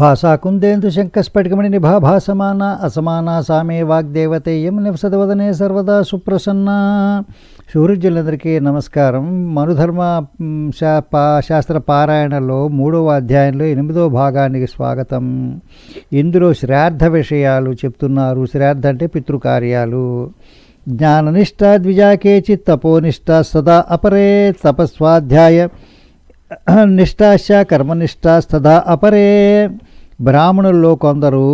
భాషాకుందేందు శంకస్ఫటికమణి నిభాభాసమాన అసమాన సామే వాగ్దేవతేయం నివసదవదనే సర్వదా సుప్రసన్న సూర్యులందరికీ నమస్కారం మనుధర్మ శా పా శాస్త్ర పారాయణలో మూడవ అధ్యాయంలో ఎనిమిదో భాగానికి స్వాగతం ఇందులో శ్రాద్ధ విషయాలు చెప్తున్నారు శ్రాద్ధ అంటే పితృకార్యాలు జ్ఞాననిష్ట ద్విజా కేచిత్ తపోనిష్ట సదా అపరే తపస్వాధ్యాయ నిష్టాశ కర్మనిష్ట అపరే బ్రాహ్మణుల్లో కొందరు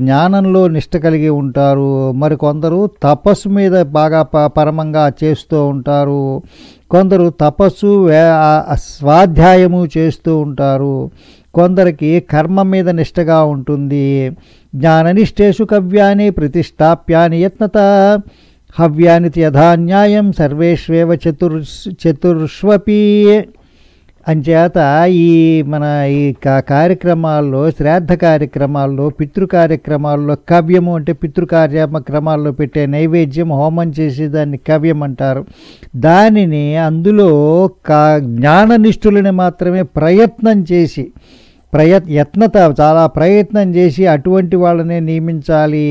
జ్ఞానంలో నిష్ట కలిగి ఉంటారు మరి కొందరు తపస్సు మీద బాగా పరమంగా చేస్తూ ఉంటారు కొందరు తపస్సు స్వాధ్యాయము చేస్తూ ఉంటారు కొందరికి కర్మ మీద నిష్టగా ఉంటుంది జ్ఞాననిష్టేషు కవ్యాన్ని ప్రతిష్టాప్యాని యత్నత హవ్యాని యథాన్యాయం సర్వేష్వేవ చతుర్ చతుర్ష్వపీ అంచేత ఈ మన ఈ కార్యక్రమాల్లో శ్రాద్ధ కార్యక్రమాల్లో పితృ కార్యక్రమాల్లో కవ్యము అంటే పితృ కార్యక్రమాల్లో పెట్టే నైవేద్యం హోమం చేసేదాన్ని దాన్ని కవ్యం అంటారు దానిని అందులో కా జ్ఞాననిష్ఠులని మాత్రమే ప్రయత్నం చేసి ప్రయత్ యత్నత చాలా ప్రయత్నం చేసి అటువంటి వాళ్ళనే నియమించాలి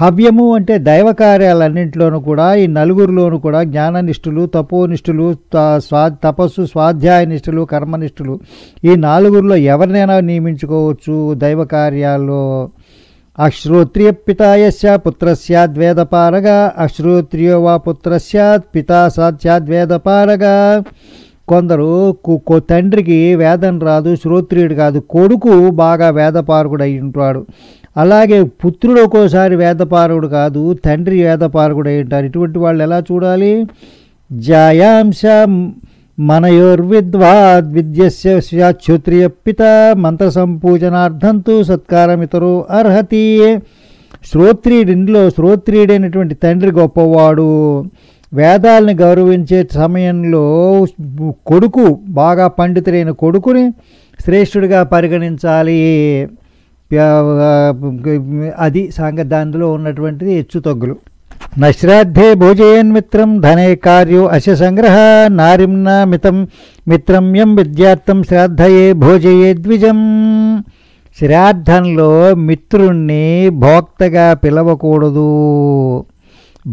హవ్యము అంటే దైవ కార్యాలన్నింటిలోనూ కూడా ఈ నలుగురిలోనూ కూడా జ్ఞాననిష్ఠులు తపోనిష్ఠులు స్వా తపస్సు స్వాధ్యాయనిష్ఠులు కర్మనిష్ఠులు ఈ నాలుగురిలో ఎవరినైనా నియమించుకోవచ్చు దైవ కార్యాల్లో అశ్రోత్రియ పితాయస్య పుత్రస్యాద్వేదపారగా అశ్రోత్రియో వా పుత్రస్యాత్ పితా సాధ్యాద్వేదపారగా కొందరు తండ్రికి వేదన రాదు శ్రోత్రియుడు కాదు కొడుకు బాగా వేదపారకుడు అయి ఉంటాడు అలాగే పుత్రుడు ఒక్కోసారి వేదపారకుడు కాదు తండ్రి వేదపారకుడు అయి ఉంటారు ఇటువంటి వాళ్ళు ఎలా చూడాలి జాయాంశ మనయోర్విద్వాద్ విద్యస్య పిత మంత్ర సంపూజనార్థంతు సత్కారమితరు అర్హతి ఇంట్లో శ్రోత్రియుడైనటువంటి తండ్రి గొప్పవాడు వేదాలని గౌరవించే సమయంలో కొడుకు బాగా పండితులైన కొడుకుని శ్రేష్ఠుడిగా పరిగణించాలి అది సాంగ దానిలో ఉన్నటువంటిది హెచ్చుతగ్గులు నశ్రాద్ధే భోజయన్ మిత్రం ధనే కార్యో అశ సంగ్రహ నారిమ్న మితం మిత్రం ఎం విద్యార్థం శ్రాద్ధయే భోజయే ద్విజం శ్రాద్ధంలో మిత్రుణ్ణి భోక్తగా పిలవకూడదు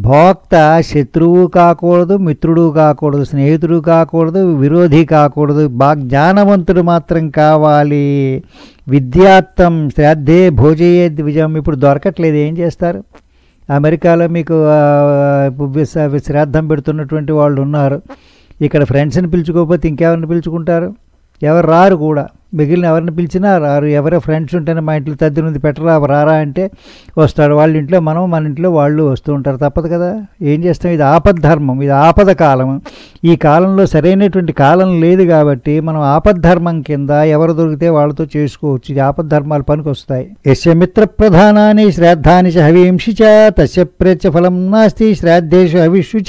భోక్త శత్రువు కాకూడదు మిత్రుడు కాకూడదు స్నేహితుడు కాకూడదు విరోధి కాకూడదు బా జ్ఞానవంతుడు మాత్రం కావాలి విద్యార్థం శ్రాద్ధే భోజయే ద్విజం ఇప్పుడు దొరకట్లేదు ఏం చేస్తారు అమెరికాలో మీకు శ్రాద్ధం పెడుతున్నటువంటి వాళ్ళు ఉన్నారు ఇక్కడ ఫ్రెండ్స్ని పిలుచుకోకపోతే ఇంకెవరిని పిలుచుకుంటారు ఎవరు రారు కూడా మిగిలిన ఎవరిని పిలిచినా రారు ఎవరో ఫ్రెండ్స్ ఉంటేనే మా ఇంట్లో తద్దినుంది పెట్టరా రారా అంటే వస్తాడు వాళ్ళ ఇంట్లో మనం మన ఇంట్లో వాళ్ళు వస్తూ ఉంటారు తప్పదు కదా ఏం చేస్తాం ఇది ఆపద్ధర్మం ధర్మం ఇది ఆపద కాలం ఈ కాలంలో సరైనటువంటి కాలం లేదు కాబట్టి మనం ఆపద్ధర్మం కింద ఎవరు దొరికితే వాళ్ళతో చేసుకోవచ్చు ఇది ఆపద్ధర్మాలు పనికి వస్తాయి ఎస్య మిత్ర ప్రధానాన్ని శ్రాద్ధాని చ హవీంషి చ తస్య ప్రేత్య ఫలం నాస్తి శ్రాద్ధేషు హవిషు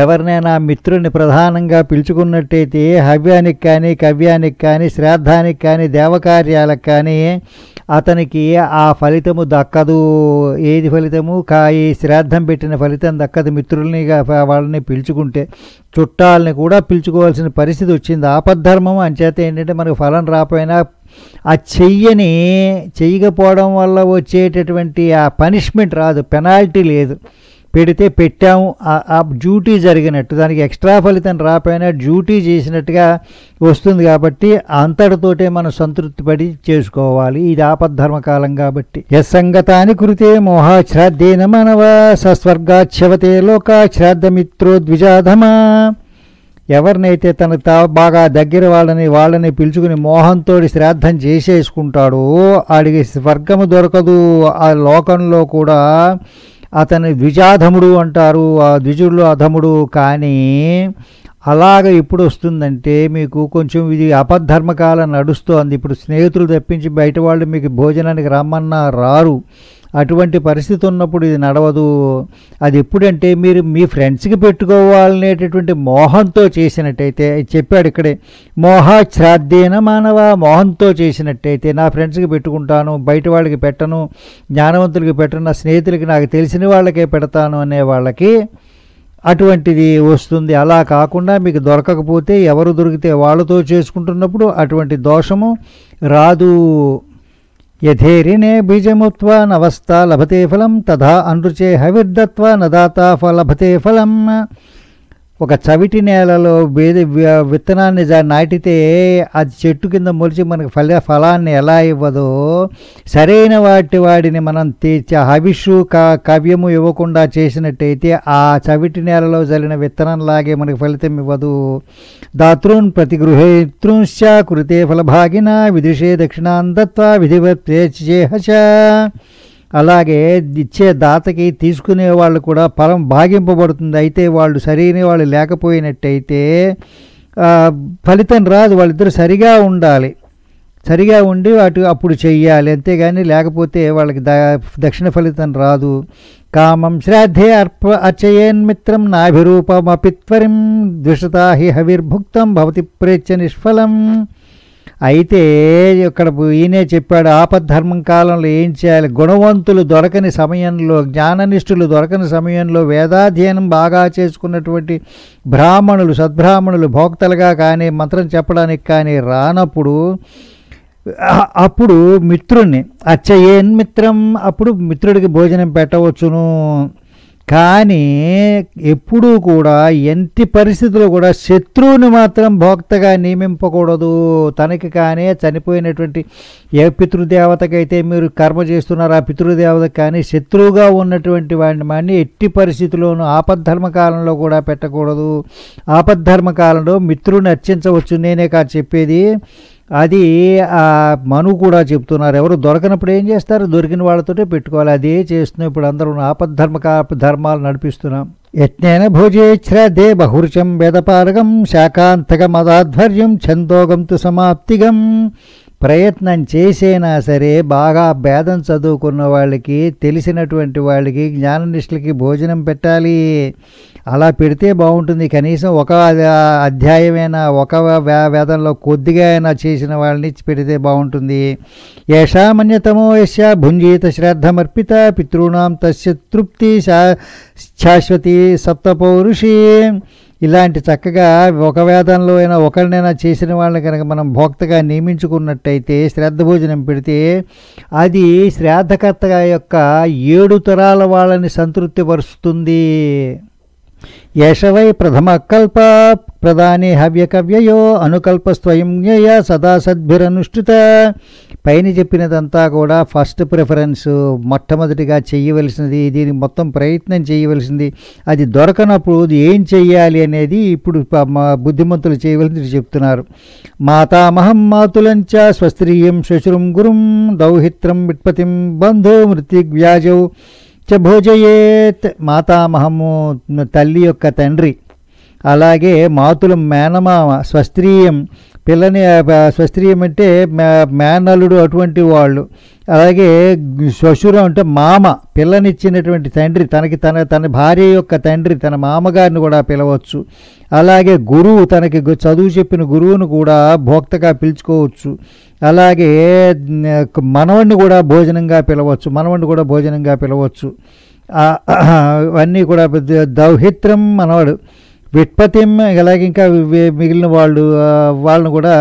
ఎవరినైనా మిత్రుని ప్రధానంగా పిలుచుకున్నట్టయితే హవ్యానికి కానీ కవ్యానికి కానీ శ్రాద్ధానికి కానీ దేవకార్యాలకు కానీ అతనికి ఆ ఫలితము దక్కదు ఏది ఫలితము కా ఈ శ్రాద్ధం పెట్టిన ఫలితం దక్కదు మిత్రుల్ని వాళ్ళని పిలుచుకుంటే చుట్టాలని కూడా పిలుచుకోవాల్సిన పరిస్థితి వచ్చింది ఆపద్ధర్మం అంచేత ఏంటంటే మనకు ఫలం రాకపోయినా ఆ చెయ్యని చెయ్యకపోవడం వల్ల వచ్చేటటువంటి ఆ పనిష్మెంట్ రాదు పెనాల్టీ లేదు పెడితే పెట్టాము ఆ డ్యూటీ జరిగినట్టు దానికి ఎక్స్ట్రా ఫలితం రాపోయినా డ్యూటీ చేసినట్టుగా వస్తుంది కాబట్టి అంతటితోటే మనం సంతృప్తి పడి చేసుకోవాలి ఇది ఆపద్ధర్మకాలం కాబట్టి యత్సంగతాని కృతే మోహాశ్రాద్ధేన మనవ సస్వర్గాచ్యవతే లోకాశ్రాద్ధమిత్రో ద్విజాధమా ఎవరినైతే తన తా బాగా దగ్గర వాళ్ళని వాళ్ళని పిలుచుకుని మోహంతో శ్రాద్ధం చేసేసుకుంటాడో ఆడికి స్వర్గము దొరకదు ఆ లోకంలో కూడా అతని ద్విజాధముడు అంటారు ఆ ద్విజుడు అధముడు కానీ అలాగ ఇప్పుడు వస్తుందంటే మీకు కొంచెం ఇది అపద్ధర్మకాలం నడుస్తోంది ఇప్పుడు స్నేహితులు తప్పించి బయట వాళ్ళు మీకు భోజనానికి రమ్మన్నా రారు అటువంటి పరిస్థితి ఉన్నప్పుడు ఇది నడవదు అది ఎప్పుడంటే మీరు మీ ఫ్రెండ్స్కి పెట్టుకోవాలనేటటువంటి మోహంతో చేసినట్టయితే చెప్పాడు ఇక్కడే మోహాశ్రాద్ధేన మానవ మోహంతో చేసినట్టయితే నా ఫ్రెండ్స్కి పెట్టుకుంటాను బయట వాళ్ళకి పెట్టను జ్ఞానవంతులకి పెట్టను నా స్నేహితులకి నాకు తెలిసిన వాళ్ళకే పెడతాను అనే వాళ్ళకి అటువంటిది వస్తుంది అలా కాకుండా మీకు దొరకకపోతే ఎవరు దొరికితే వాళ్ళతో చేసుకుంటున్నప్పుడు అటువంటి దోషము రాదు యథేరిణే బీజముత్వా నవస్తా లభతే ఫలం తథా అనృచే హవిర్దత్వా నదాతా ఫలభతే ఫలం ఒక చవిటి నేలలో బేది విత్తనాన్ని నాటితే అది చెట్టు కింద మొలిచి మనకు ఫల ఫలాన్ని ఎలా ఇవ్వదో సరైన వాటి వాడిని మనం హవిషు కవ్యము ఇవ్వకుండా చేసినట్టయితే ఆ చవిటి నేలలో జల్లిన విత్తనంలాగే మనకు ఫలితం ఇవ్వదు దాతృన్ ప్రతి గృహేతృంశ కృతే ఫలభాగిన విదుషే దక్షిణాంధత్వ విధివత్ చేహ అలాగే ఇచ్చే దాతకి తీసుకునే వాళ్ళు కూడా ఫలం భాగింపబడుతుంది అయితే వాళ్ళు సరైన వాళ్ళు లేకపోయినట్టయితే ఫలితం రాదు వాళ్ళిద్దరు సరిగా ఉండాలి సరిగా ఉండి అటు అప్పుడు చెయ్యాలి అంతేగాని లేకపోతే వాళ్ళకి దక్షిణ ఫలితం రాదు కామం శ్రాద్ధే అర్ప అర్చయేన్మిత్రం నాభిరూపమపిత్వరిం ద్విషతా హి హవిర్భుక్తం భవతి ప్రేచ్ఛ నిష్ఫలం అయితే ఇక్కడ ఈయనే చెప్పాడు ఆపద్ధర్మం కాలంలో ఏం చేయాలి గుణవంతులు దొరకని సమయంలో జ్ఞాననిష్ఠులు దొరకని సమయంలో వేదాధ్యయనం బాగా చేసుకున్నటువంటి బ్రాహ్మణులు సద్బ్రాహ్మణులు భోక్తలుగా కానీ మంత్రం చెప్పడానికి కానీ రానప్పుడు అప్పుడు మిత్రుణ్ణి అచ్చయేన్ మిత్రం అప్పుడు మిత్రుడికి భోజనం పెట్టవచ్చును కానీ ఎప్పుడూ కూడా ఎంతి పరిస్థితులు కూడా శత్రువుని మాత్రం భోక్తగా నియమింపకూడదు తనకి కానే చనిపోయినటువంటి ఏ పితృదేవతకైతే మీరు కర్మ చేస్తున్నారు ఆ పితృదేవతకు కానీ శత్రువుగా ఉన్నటువంటి వాడిని మాని ఎట్టి పరిస్థితుల్లోనూ ఆపద్ధర్మ కాలంలో కూడా పెట్టకూడదు ఆపద్ధర్మ కాలంలో మిత్రుని అర్చించవచ్చు నేనే కాదు చెప్పేది అది మను కూడా చెప్తున్నారు ఎవరు దొరకనప్పుడు ఏం చేస్తారు దొరికిన వాళ్ళతోటే పెట్టుకోవాలి అదే చేస్తున్నాం ఇప్పుడు అందరూ ఆపద్ధర్మ ధర్మాలు నడిపిస్తున్నాం యజ్ఞాన భోజేచ్ఛ్రదే బహుర్చం వేదపారగం శాకాంతకం అదాధ్వర్యం ఛందోగం తు సమాప్తిగం ప్రయత్నం చేసైనా సరే బాగా భేదం చదువుకున్న వాళ్ళకి తెలిసినటువంటి వాళ్ళకి జ్ఞాననిష్ఠులకి భోజనం పెట్టాలి అలా పెడితే బాగుంటుంది కనీసం ఒక అధ్యాయమైనా ఒక వేదంలో కొద్దిగా అయినా చేసిన వాళ్ళని పెడితే బాగుంటుంది యశామన్యతమో యశ భుంజీత శ్రద్ధమర్పిత పితృణాం తస్య తృప్తి శాశ్వతి సప్తపౌరుషి ఇలాంటి చక్కగా ఒక వేదంలో అయినా ఒకరినైనా చేసిన వాళ్ళని కనుక మనం భోక్తగా నియమించుకున్నట్టయితే శ్రద్ధ భోజనం పెడితే అది శ్రాద్ధకర్త యొక్క ఏడు తరాల వాళ్ళని సంతృప్తిపరుస్తుంది యశవై ప్రథమ కల్ప ప్రధాని హవ్యకవ్యయో అనుకల్ప స్వయం సదా సద్భిరనుష్ఠిత పైన చెప్పినదంతా కూడా ఫస్ట్ ప్రిఫరెన్స్ మొట్టమొదటిగా చేయవలసినది దీని మొత్తం ప్రయత్నం చేయవలసింది అది దొరకనప్పుడు ఏం చెయ్యాలి అనేది ఇప్పుడు మా బుద్ధిమంతులు చేయవలసింది చెప్తున్నారు మాతామహం మాతులంచ స్వస్త్రీయం శశురం గురుం దౌహిత్రం విత్పతిం బంధో మృత్యువ్యాజౌ చ భోజయేత్ మాతామహము తల్లి యొక్క తండ్రి అలాగే మాతులం మేనమామ స్వస్త్రీయం పిల్లని స్వస్త్రీయం అంటే మేనల్లుడు అటువంటి వాళ్ళు అలాగే శ్వశురం అంటే మామ పిల్లనిచ్చినటువంటి తండ్రి తనకి తన తన భార్య యొక్క తండ్రి తన మామగారిని కూడా పిలవచ్చు అలాగే గురువు తనకి చదువు చెప్పిన గురువును కూడా భోక్తగా పిలుచుకోవచ్చు అలాగే మనవణ్ణి కూడా భోజనంగా పిలవచ్చు మనవణ్ణి కూడా భోజనంగా పిలవచ్చు అవన్నీ కూడా దౌహిత్రం మనవాడు విట్పతిం ఇలాగ ఇంకా మిగిలిన వాళ్ళు వాళ్ళని కూడా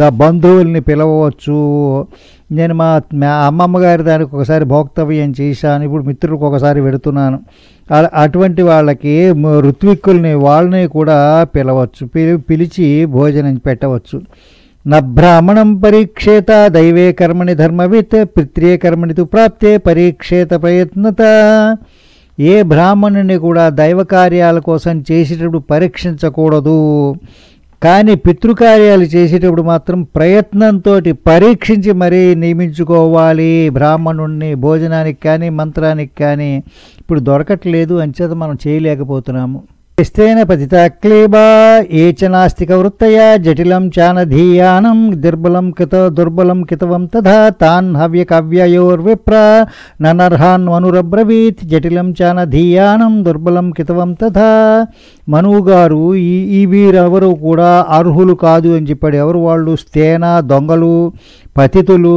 ద బంధువుల్ని పిలవచ్చు నేను మా అమ్మమ్మ గారి దానికి ఒకసారి భోక్తవ్యం చేశాను ఇప్పుడు మిత్రులకు ఒకసారి పెడుతున్నాను అటువంటి వాళ్ళకి ఋత్విక్కుల్ని వాళ్ళని కూడా పిలవచ్చు పిలిచి భోజనం పెట్టవచ్చు నా బ్రాహ్మణం పరీక్షేత దైవే కర్మణి ధర్మవిత్ పిత్రే కర్మణి తు ప్రాప్తే పరీక్షేత ప్రయత్నత ఏ బ్రాహ్మణుని కూడా దైవ కార్యాల కోసం చేసేటప్పుడు పరీక్షించకూడదు కానీ పితృకార్యాలు చేసేటప్పుడు మాత్రం ప్రయత్నంతో పరీక్షించి మరీ నియమించుకోవాలి బ్రాహ్మణుణ్ణి భోజనానికి కానీ మంత్రానికి కానీ ఇప్పుడు దొరకట్లేదు అంచేత మనం చేయలేకపోతున్నాము స్థేన పతిత నాస్తిక వృత్తయ జటిలం చానధీయానం దుర్బలం కిత దుర్బలం కితవం తథా తాన్ హవ్య ననర్హాన్ మనురబ్రవీత్ జటిలం చానధీయానం దుర్బలం కితవం తథా గారు ఈ ఈ వీరెవరు కూడా అర్హులు కాదు అని చెప్పాడు ఎవరు వాళ్ళు స్థేన దొంగలు పతితులు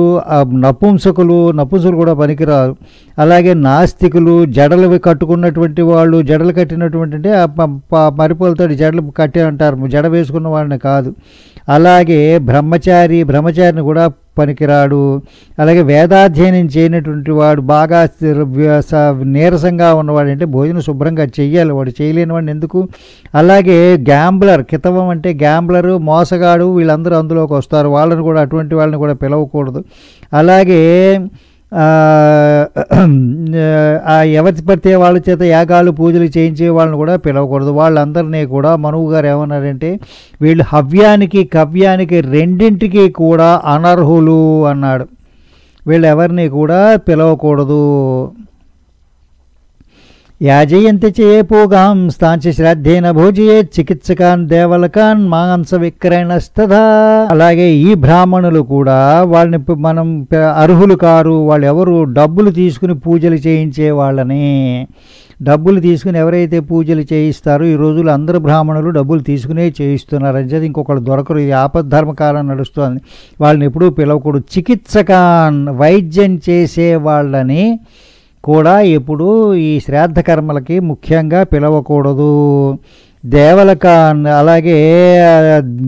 నపుంసకులు నపుంసకులు కూడా పనికిరారు అలాగే నాస్తికులు జడలు కట్టుకున్నటువంటి వాళ్ళు జడలు కట్టినటువంటి అంటే మరిపోలతోటి జడలు కట్టే అంటారు జడ వేసుకున్న వాడిని కాదు అలాగే బ్రహ్మచారి బ్రహ్మచారిని కూడా పనికిరాడు అలాగే వేదాధ్యయనం చేయనటువంటి వాడు బాగా నీరసంగా ఉన్నవాడు అంటే భోజనం శుభ్రంగా చెయ్యాలి వాడు చేయలేని వాడిని ఎందుకు అలాగే గ్యాంబ్లర్ కితవం అంటే గ్యాంబ్లరు మోసగాడు వీళ్ళందరూ అందులోకి వస్తారు వాళ్ళని కూడా అటువంటి వాళ్ళని కూడా పిలవకూడదు అలాగే ఆ ఎవరి పడితే వాళ్ళ చేత యాగాలు పూజలు చేయించే వాళ్ళని కూడా పిలవకూడదు వాళ్ళందరినీ కూడా మనువు గారు ఏమన్నారంటే వీళ్ళు హవ్యానికి కవ్యానికి రెండింటికి కూడా అనర్హులు అన్నాడు వీళ్ళు ఎవరిని కూడా పిలవకూడదు యాజయంతి పూగాం స్థాంచి శ్రాద్ధేన భోజయే చికిత్సకాన్ దేవలకాన్ మాంస విక్రయణస్తదా అలాగే ఈ బ్రాహ్మణులు కూడా వాళ్ళని మనం అర్హులు కారు వాళ్ళు ఎవరు డబ్బులు తీసుకుని పూజలు చేయించే వాళ్ళని డబ్బులు తీసుకుని ఎవరైతే పూజలు చేయిస్తారో ఈ రోజులు అందరు బ్రాహ్మణులు డబ్బులు తీసుకునే చేయిస్తున్నారు అని చెప్పి ఇంకొకరు దొరకరు ఈ ఆపద్ధర్మకాలం నడుస్తుంది వాళ్ళని ఎప్పుడూ పిలవకూడదు చికిత్సకాన్ వైద్యం చేసే వాళ్ళని కూడా ఇప్పుడు ఈ శ్రాద్ధ కర్మలకి ముఖ్యంగా పిలవకూడదు దేవలక అలాగే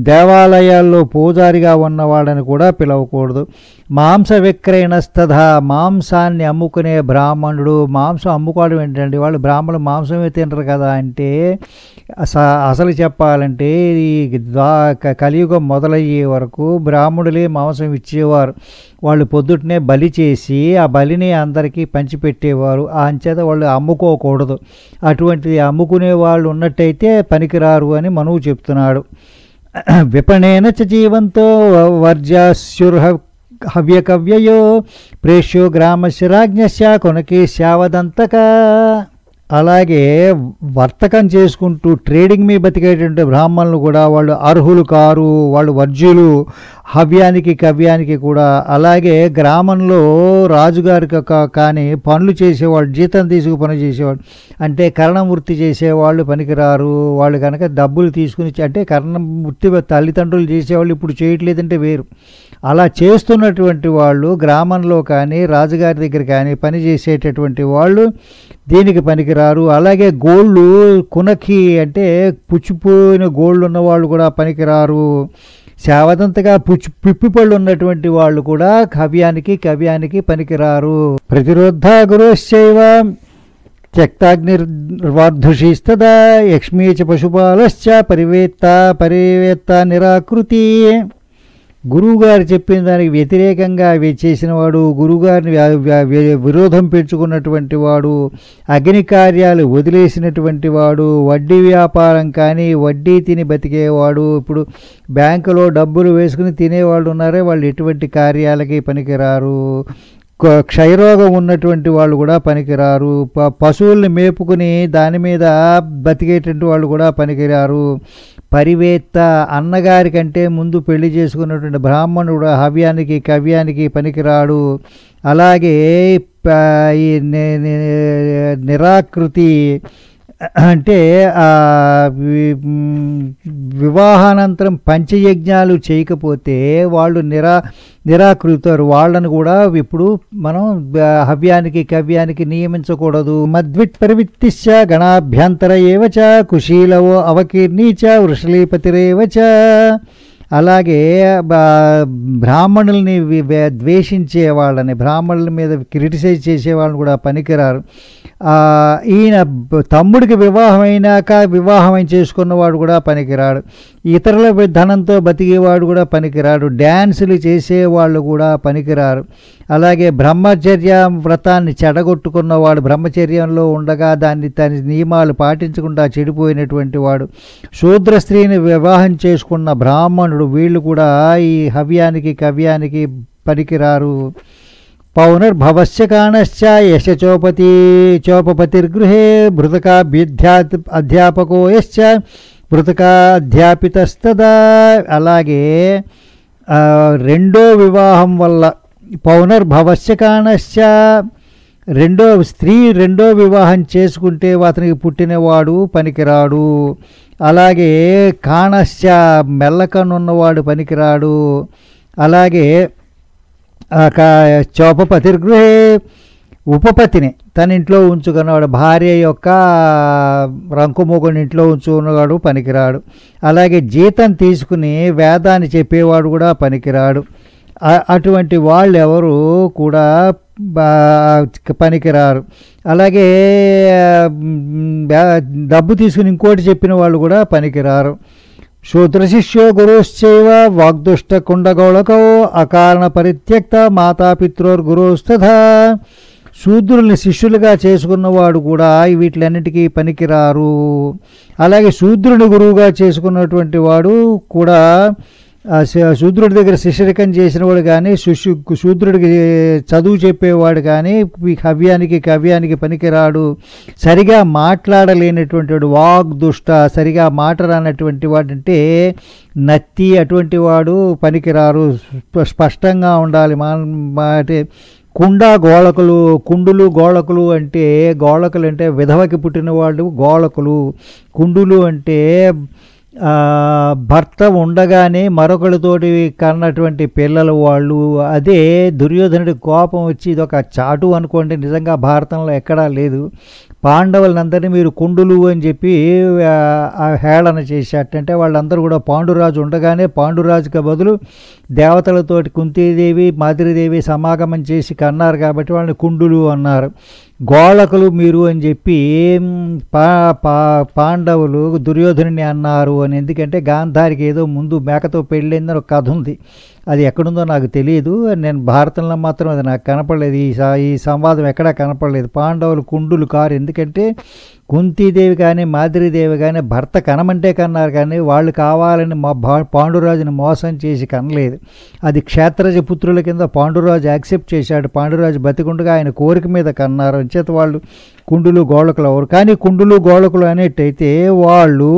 దేవాలయాల్లో పూజారిగా ఉన్నవాడని కూడా పిలవకూడదు మాంస విక్రయణస్తథ మాంసాన్ని అమ్ముకునే బ్రాహ్మణుడు మాంసం అమ్ముకోవడం ఏంటండి వాళ్ళు బ్రాహ్మణులు మాంసమే తినరు కదా అంటే అసలు చెప్పాలంటే ఈ కలియుగం మొదలయ్యే వరకు బ్రాహ్మణులే మాంసం ఇచ్చేవారు వాళ్ళు పొద్దుటనే బలి చేసి ఆ బలిని అందరికీ పంచిపెట్టేవారు అంచేత వాళ్ళు అమ్ముకోకూడదు అటువంటిది అమ్ముకునే వాళ్ళు ఉన్నట్టయితే పనికిరారు అని మనువు చెప్తున్నాడు విపణేన చీవంతో వర్జాస్యుర్హ హవ్యకవ్యయో ప్రేష్యో గ్రామశిరాజ్ఞ కొనకే శావదంతక అలాగే వర్తకం చేసుకుంటూ ట్రేడింగ్ మీద బతికేటువంటి బ్రాహ్మణులు కూడా వాళ్ళు అర్హులు కారు వాళ్ళు వర్జ్యులు హవ్యానికి కవ్యానికి కూడా అలాగే గ్రామంలో రాజుగారికి కానీ పనులు చేసేవాళ్ళు జీతం తీసుకు పని చేసేవాళ్ళు అంటే కరణం వృత్తి చేసేవాళ్ళు పనికిరారు వాళ్ళు కనుక డబ్బులు తీసుకుని అంటే కరణం వృత్తి తల్లిదండ్రులు చేసేవాళ్ళు ఇప్పుడు చేయట్లేదంటే వేరు అలా చేస్తున్నటువంటి వాళ్ళు గ్రామంలో కానీ రాజుగారి దగ్గర కానీ పని చేసేటటువంటి వాళ్ళు దేనికి పనికిరారు అలాగే గోళ్ళు కునకి అంటే పుచ్చిపోయిన గోళ్ళు ఉన్న వాళ్ళు కూడా పనికిరారు శావదంతగా పుచ్చి పిప్పిపళ్ళు ఉన్నటువంటి వాళ్ళు కూడా కవ్యానికి కవ్యానికి పనికిరారు ప్రతిరోధ గురుశ్చైవ త్యక్తాగ్నిర్వార్ధుషిస్తదా యక్ష్మీ పశుపాలశ్చ పరివేత్త పరివేత్త నిరాకృతి గురువుగారు చెప్పిన దానికి వ్యతిరేకంగా చేసిన వాడు గురువుగారిని విరోధం పెంచుకున్నటువంటి వాడు అగ్ని కార్యాలు వదిలేసినటువంటి వాడు వడ్డీ వ్యాపారం కానీ వడ్డీ తిని బతికేవాడు ఇప్పుడు బ్యాంకులో డబ్బులు వేసుకుని తినేవాళ్ళు ఉన్నారే వాళ్ళు ఎటువంటి కార్యాలకి పనికిరారు క్షయరోగం ఉన్నటువంటి వాళ్ళు కూడా పనికిరారు పశువుల్ని మేపుకుని దాని మీద బతికేటువంటి వాళ్ళు కూడా పనికిరారు పరివేత్త అన్నగారి కంటే ముందు పెళ్లి చేసుకున్నటువంటి బ్రాహ్మణుడు హవ్యానికి కవ్యానికి పనికిరాడు అలాగే నిరాకృతి అంటే వివాహానంతరం పంచయజ్ఞాలు చేయకపోతే వాళ్ళు నిరా నిరాకృతారు వాళ్ళను కూడా ఇప్పుడు మనం హవ్యానికి కవ్యానికి నియమించకూడదు మద్విట్ ప్రవిత్తిశ గణాభ్యంతర ఏవచ కుశీలవో అవకీర్ణీచ వృషలీపతిరేవచ అలాగే బ్రాహ్మణుల్ని ద్వేషించే వాళ్ళని బ్రాహ్మణుల మీద క్రిటిసైజ్ చేసేవాళ్ళని కూడా పనికిరారు ఈయన తమ్ముడికి వివాహం అయినాక వివాహం చేసుకున్నవాడు కూడా పనికిరాడు ఇతరుల ధనంతో బతికేవాడు కూడా పనికిరాడు డ్యాన్సులు చేసేవాళ్ళు కూడా పనికిరారు అలాగే బ్రహ్మచర్య వ్రతాన్ని చెడగొట్టుకున్నవాడు బ్రహ్మచర్యంలో ఉండగా దాన్ని తన నియమాలు పాటించకుండా చెడిపోయినటువంటి వాడు శూద్ర స్త్రీని వివాహం చేసుకున్న బ్రాహ్మణుడు వీళ్ళు కూడా ఈ హవ్యానికి కవ్యానికి పనికిరారు పౌనర్భవస్య కాణశ్చ యశచోపతి చోపపతిర్గృహే భృతకా అధ్యాపకో యశ్చ అధ్యాపితస్తదా అలాగే రెండో వివాహం వల్ల పౌనర్భవస్య కానశ్చ రెండో స్త్రీ రెండో వివాహం చేసుకుంటే అతనికి పుట్టినవాడు పనికిరాడు అలాగే కాణశ్య మెల్లకనున్నవాడు పనికిరాడు అలాగే చోపపతి గృహే ఉపపతిని తన ఇంట్లో ఉంచుకున్నవాడు భార్య యొక్క రంకుమొగుని ఇంట్లో ఉంచుకున్నవాడు పనికిరాడు అలాగే జీతం తీసుకుని వేదాన్ని చెప్పేవాడు కూడా పనికిరాడు అటువంటి వాళ్ళు ఎవరు కూడా పనికిరారు అలాగే డబ్బు తీసుకుని ఇంకోటి చెప్పిన వాళ్ళు కూడా పనికిరారు శూద్ర శిష్యో గురుశ్చైవ వాగ్దుష్ట కుండగోళకో అకారణ పరిత్యక్త మాతాపిత్రోర్ గురుస్తథ శూద్రుల్ని శిష్యులుగా చేసుకున్నవాడు కూడా వీటిలన్నిటికీ పనికిరారు అలాగే శూద్రుని గురువుగా చేసుకున్నటువంటి వాడు కూడా శూద్రుడి దగ్గర శిష్యరికం వాడు కానీ శిష్యు శూద్రుడికి చదువు చెప్పేవాడు కానీ ఈ కవ్యానికి పనికిరాడు సరిగా మాట్లాడలేనటువంటి వాడు వాగ్ దుష్ట సరిగా మాట రానటువంటి వాడంటే నత్తి అటువంటి వాడు పనికిరారు స్పష్టంగా ఉండాలి మా అంటే కుండా గోళకులు కుండులు గోళకులు అంటే గోళకులు అంటే విధవకి పుట్టిన వాళ్ళు గోళకులు కుండులు అంటే భర్త ఉండగానే మరొకరితోటి కన్నటువంటి పిల్లలు వాళ్ళు అదే దుర్యోధనుడి కోపం వచ్చి ఇది ఒక చాటు అనుకోండి నిజంగా భారతంలో ఎక్కడా లేదు పాండవులందరినీ మీరు కుండులు అని చెప్పి హేళన చేసేటంటే వాళ్ళందరూ కూడా పాండురాజు ఉండగానే పాండురాజుకి బదులు దేవతలతోటి కుంతీదేవి మాదిరిదేవి సమాగమం చేసి కన్నారు కాబట్టి వాళ్ళని కుండులు అన్నారు గోళకులు మీరు అని చెప్పి పా పాండవులు దుర్యోధనుని అన్నారు అని ఎందుకంటే గాంధారికి ఏదో ముందు మేకతో పెళ్ళైందని ఒక కథ ఉంది అది ఎక్కడుందో నాకు తెలియదు నేను భారతంలో మాత్రం అది నాకు కనపడలేదు ఈ ఈ సంవాదం ఎక్కడా కనపడలేదు పాండవులు కుండులు కారు ఎందుకంటే కుంతీదేవి కానీ మాదిరిదేవి కానీ భర్త కనమంటే కన్నారు కానీ వాళ్ళు కావాలని మా పాండురాజుని మోసం చేసి కనలేదు అది క్షేత్రజ పుత్రుల కింద పాండురాజు యాక్సెప్ట్ చేశాడు పాండురాజు బతికుండగా ఆయన కోరిక మీద కన్నారు అంచేత వాళ్ళు కుండులు గోళకులు ఎవరు కానీ కుండులు గోళకులు అనేటైతే వాళ్ళు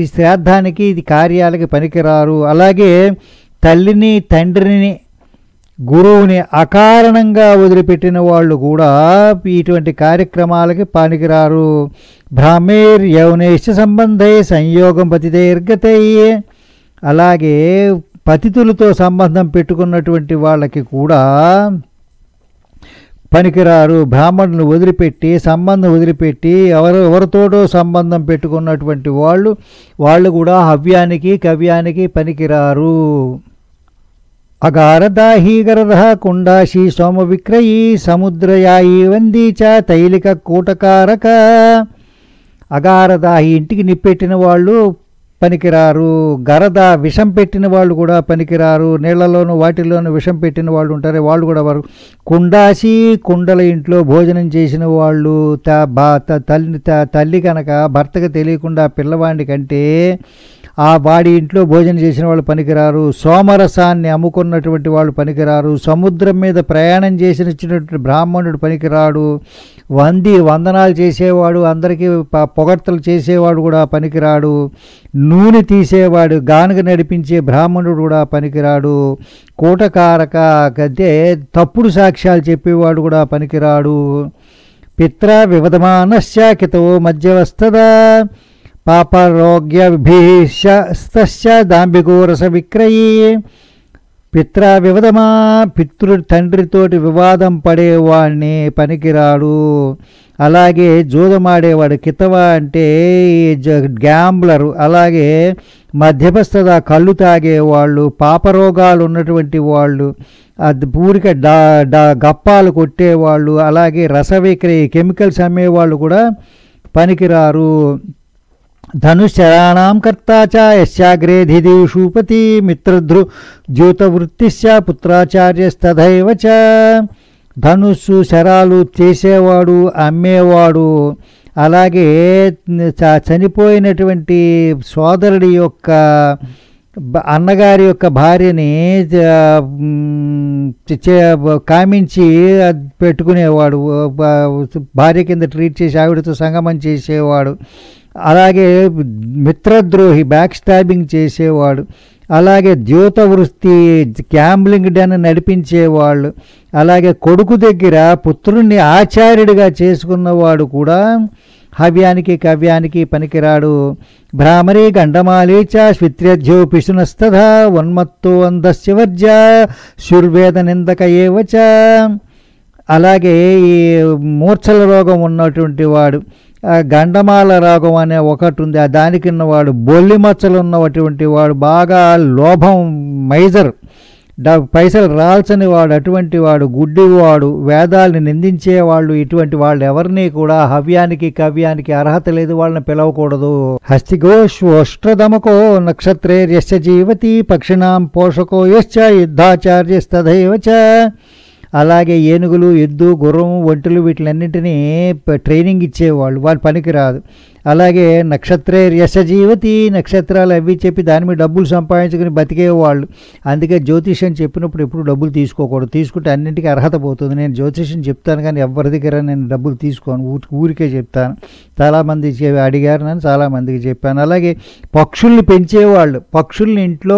ఈ శ్రాద్ధానికి ఇది కార్యాలకి పనికిరారు అలాగే తల్లిని తండ్రిని గురువుని అకారణంగా వదిలిపెట్టిన వాళ్ళు కూడా ఇటువంటి కార్యక్రమాలకి పానికిరారు భ్రామేర్ యౌనేశ సంబంధే సంయోగం పతిదీర్ఘతయ్యే అలాగే పతితులతో సంబంధం పెట్టుకున్నటువంటి వాళ్ళకి కూడా పనికిరారు బ్రాహ్మణులు వదిలిపెట్టి సంబంధం వదిలిపెట్టి ఎవరు ఎవరితోటో సంబంధం పెట్టుకున్నటువంటి వాళ్ళు వాళ్ళు కూడా హవ్యానికి కవ్యానికి పనికిరారు ಅಗಾರದಾಹೀಗರದಃ సోమ విక్రయీ సముద్రయాయి వందీచ తైలిక కూటకారక అగారదాహి ఇంటికి నిప్పెట్టిన వాళ్ళు పనికిరారు గరద విషం పెట్టిన వాళ్ళు కూడా పనికిరారు నీళ్లలోను వాటిల్లోనూ విషం పెట్టిన వాళ్ళు ఉంటారు వాళ్ళు కూడా వారు కుండాసి కుండల ఇంట్లో భోజనం చేసిన వాళ్ళు త బా తల్లి తల్లి కనుక భర్తకు తెలియకుండా పిల్లవాడి కంటే ఆ వాడి ఇంట్లో భోజనం చేసిన వాళ్ళు పనికిరారు సోమరసాన్ని అమ్ముకున్నటువంటి వాళ్ళు పనికిరారు సముద్రం మీద ప్రయాణం చేసిన బ్రాహ్మణుడు పనికిరాడు వంది వందనాలు చేసేవాడు అందరికీ పొగడ్తలు చేసేవాడు కూడా పనికిరాడు నూనె తీసేవాడు గానుగ నడిపించే బ్రాహ్మణుడు కూడా పనికిరాడు కూటకారక అంటే తప్పుడు సాక్ష్యాలు చెప్పేవాడు కూడా పనికిరాడు పిత్ర మధ్య వస్తుందా పాపరోగ్యభిశ్చ దాంబికో రస విక్రయీ పిత్ర వివదమా పితృ తండ్రితోటి వివాదం పడేవాడిని పనికిరాడు అలాగే జూదమాడేవాడు కితవా అంటే గ్యాంబ్లరు అలాగే మధ్యపస్థత కళ్ళు తాగేవాళ్ళు పాపరోగాలు ఉన్నటువంటి వాళ్ళు పూరిక డా డా గప్పాలు కొట్టేవాళ్ళు అలాగే రస కెమికల్స్ అమ్మేవాళ్ళు కూడా పనికిరారు ధనుశరాణం కర్త చ యశాగ్రే ధిదేషూపతి మిత్రధ్రు ద్యూతవృత్తిశ పుత్రాచార్యస్తథైవ చ ధనుస్సు శరాలు చేసేవాడు అమ్మేవాడు అలాగే చనిపోయినటువంటి సోదరుడి యొక్క అన్నగారి యొక్క భార్యని కామించి పెట్టుకునేవాడు భార్య కింద ట్రీట్ చేసి ఆవిడతో సంగమం చేసేవాడు అలాగే మిత్రద్రోహి బ్యాక్ స్టాబింగ్ చేసేవాడు అలాగే ద్యూత వృత్తి క్యాంబ్లింగ్ డెన్ నడిపించేవాళ్ళు అలాగే కొడుకు దగ్గర పుత్రుణ్ణి ఆచార్యుడిగా చేసుకున్నవాడు కూడా హవ్యానికి కవ్యానికి పనికిరాడు భ్రామరి గండమాలి చ పిశునస్తథ ఉన్మత్తో అందస్యవర్జ శుర్వేద నిందక ఏవచ అలాగే ఈ మూర్ఛల రోగం ఉన్నటువంటి వాడు గండమాల రాగం అనే ఒకటి ఉంది ఆ దానికిన్న వాడు బొల్లి మచ్చలు ఉన్నటువంటి వాడు బాగా లోభం మైజర్ పైసలు రాల్చని వాడు అటువంటి వాడు గుడ్డివాడు నిందించే నిందించేవాళ్ళు ఇటువంటి వాళ్ళు ఎవరిని కూడా హవ్యానికి కవ్యానికి అర్హత లేదు వాళ్ళని పిలవకూడదు హస్తిగోష్వష్టదమకో నక్షత్రే యశ్చ జీవతి పక్షిణాం పోషకో యశ్చ యుద్ధాచార్యస్తథైవ అలాగే ఏనుగులు ఎద్దు గుర్రం ఒంటెలు వీటిలన్నింటినీ ట్రైనింగ్ ఇచ్చేవాళ్ళు వాళ్ళు పనికిరాదు అలాగే నక్షత్రే యశజీవతి నక్షత్రాలు అవి చెప్పి దాని మీద డబ్బులు సంపాదించుకుని బతికేవాళ్ళు అందుకే జ్యోతిషం చెప్పినప్పుడు ఎప్పుడు డబ్బులు తీసుకోకూడదు తీసుకుంటే అన్నింటికీ అర్హత పోతుంది నేను జ్యోతిష్యం చెప్తాను కానీ ఎవరి దగ్గర నేను డబ్బులు తీసుకోను ఊరికే చెప్తాను చాలామంది అడిగారు నన్ను చాలామందికి చెప్పాను అలాగే పక్షుల్ని పెంచేవాళ్ళు పక్షుల్ని ఇంట్లో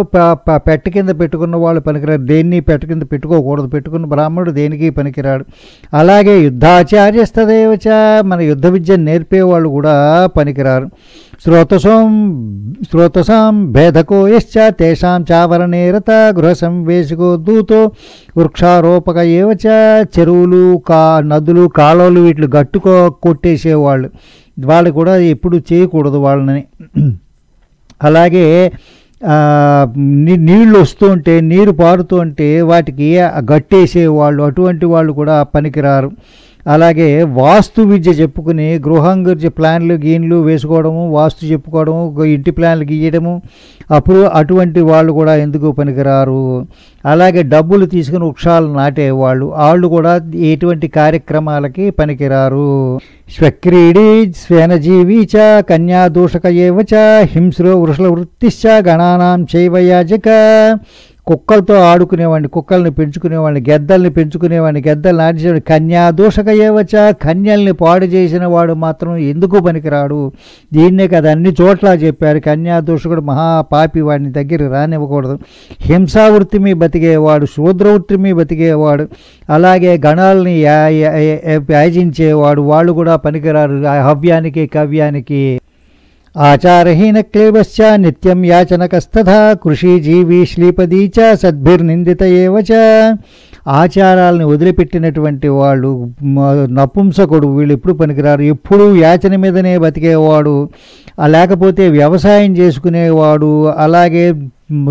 పెట్ట కింద పెట్టుకున్న వాళ్ళు పనికిరారు దేన్ని పెట్ట కింద పెట్టుకోకూడదు పెట్టుకున్న బ్రాహ్మణుడు దేనికి పనికిరాడు అలాగే యుద్ధాచార్యస్తదేవచ మన యుద్ధ విద్యను నేర్పేవాళ్ళు కూడా పనికిరారు శ్రోతసోం శ్రోతసాం భేదకో యశ్చ తేషాం చావరణే రత గృహ సంవేశకో దూతో వృక్షారోపక ఏవచ చెరువులు కా నదులు కాలువలు వీటిని గట్టుకో కొట్టేసేవాళ్ళు వాళ్ళు కూడా ఎప్పుడు చేయకూడదు వాళ్ళని అలాగే నీళ్ళు వస్తూ ఉంటే నీరు పారుతూ ఉంటే వాటికి గట్టేసేవాళ్ళు అటువంటి వాళ్ళు కూడా పనికిరారు అలాగే వాస్తు విద్య చెప్పుకుని గృహం గురించి ప్లాన్లు గీన్లు వేసుకోవడము వాస్తు చెప్పుకోవడము ఇంటి ప్లాన్లు గీయడము అప్పుడు అటువంటి వాళ్ళు కూడా ఎందుకు పనికిరారు అలాగే డబ్బులు తీసుకుని వృక్షాలు నాటే వాళ్ళు వాళ్ళు కూడా ఎటువంటి కార్యక్రమాలకి పనికిరారు స్వక్రీడి స్వేనజీవి చ కన్యాదూషక ఏవచ హింసలో హింస్రో వృషల వృత్తిశ్చ గణానాం చైవ కుక్కలతో ఆడుకునేవాడిని కుక్కల్ని పెంచుకునేవాడిని గెద్దల్ని పెంచుకునేవాడిని గెద్దల్ని ఆడిచేవాడు కన్యాదూషక ఏవచ్చా కన్యల్ని పాడు చేసిన వాడు మాత్రం ఎందుకు పనికిరాడు దీన్నే కదా అన్ని చోట్ల చెప్పారు కన్యాదూషకుడు మహాపాపి వాడిని దగ్గర రానివ్వకూడదు హింసావృత్తి మీ బతికేవాడు శూద్రవృత్తి మీ బతికేవాడు అలాగే గణాలని యాజించేవాడు వాళ్ళు కూడా పనికిరారు హవ్యానికి కవ్యానికి ఆచారహీన క్లేవశ్చ నిత్యం కృషి జీవి శ్లీపది చ సద్భిర్నిందిత ఏవ చ ఆచారాలను వదిలిపెట్టినటువంటి వాళ్ళు నపుంసకుడు వీళ్ళు ఎప్పుడు పనికిరారు ఎప్పుడూ యాచన మీదనే బతికేవాడు లేకపోతే వ్యవసాయం చేసుకునేవాడు అలాగే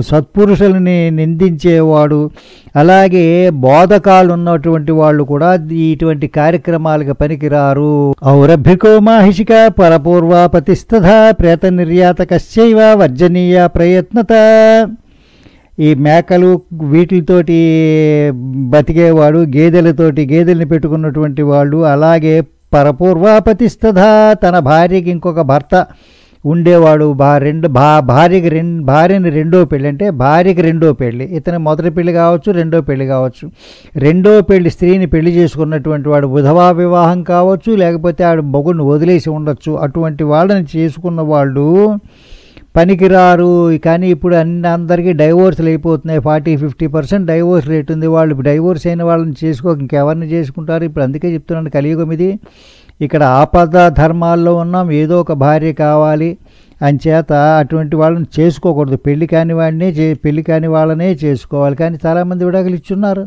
సత్పురుషులని నిందించేవాడు అలాగే బోధకాలు ఉన్నటువంటి వాళ్ళు కూడా ఇటువంటి కార్యక్రమాలకు పనికిరారు ఔరభ్యకో మాహిషిక పరపూర్వాపతిస్తథ ప్రేత కశ్చైవ వర్జనీయ ప్రయత్నత ఈ మేకలు వీటితోటి బతికేవాడు గేదెలతోటి గేదెల్ని పెట్టుకున్నటువంటి వాళ్ళు అలాగే పరపూర్వాపతిస్తథ తన భార్యకి ఇంకొక భర్త ఉండేవాడు బా రెండు భా భార్యకి రెండు భార్యని రెండో పెళ్ళి అంటే భార్యకి రెండో పెళ్ళి ఇతని మొదటి పెళ్లి కావచ్చు రెండో పెళ్లి కావచ్చు రెండో పెళ్లి స్త్రీని పెళ్లి చేసుకున్నటువంటి వాడు బుధవా వివాహం కావచ్చు లేకపోతే ఆడు మొగుడిని వదిలేసి ఉండొచ్చు అటువంటి వాళ్ళని చేసుకున్న వాళ్ళు పనికిరారు కానీ ఇప్పుడు అన్ని అందరికీ డైవోర్స్లు అయిపోతున్నాయి forty fifty percent divorce rate ఉంది వాళ్ళు డైవోర్స్ అయిన వాళ్ళని చేసుకో ఇంకెవరిని చేసుకుంటారు ఇప్పుడు అందుకే చెప్తున్నాను కలియుగం ఇది ఇక్కడ ఆపద ధర్మాల్లో ఉన్నాం ఏదో ఒక భార్య కావాలి చేత అటువంటి వాళ్ళని చేసుకోకూడదు పెళ్లి కాని వాడినే చే పెళ్లి కాని వాళ్ళనే చేసుకోవాలి కానీ చాలామంది విడాకులు ఇచ్చున్నారు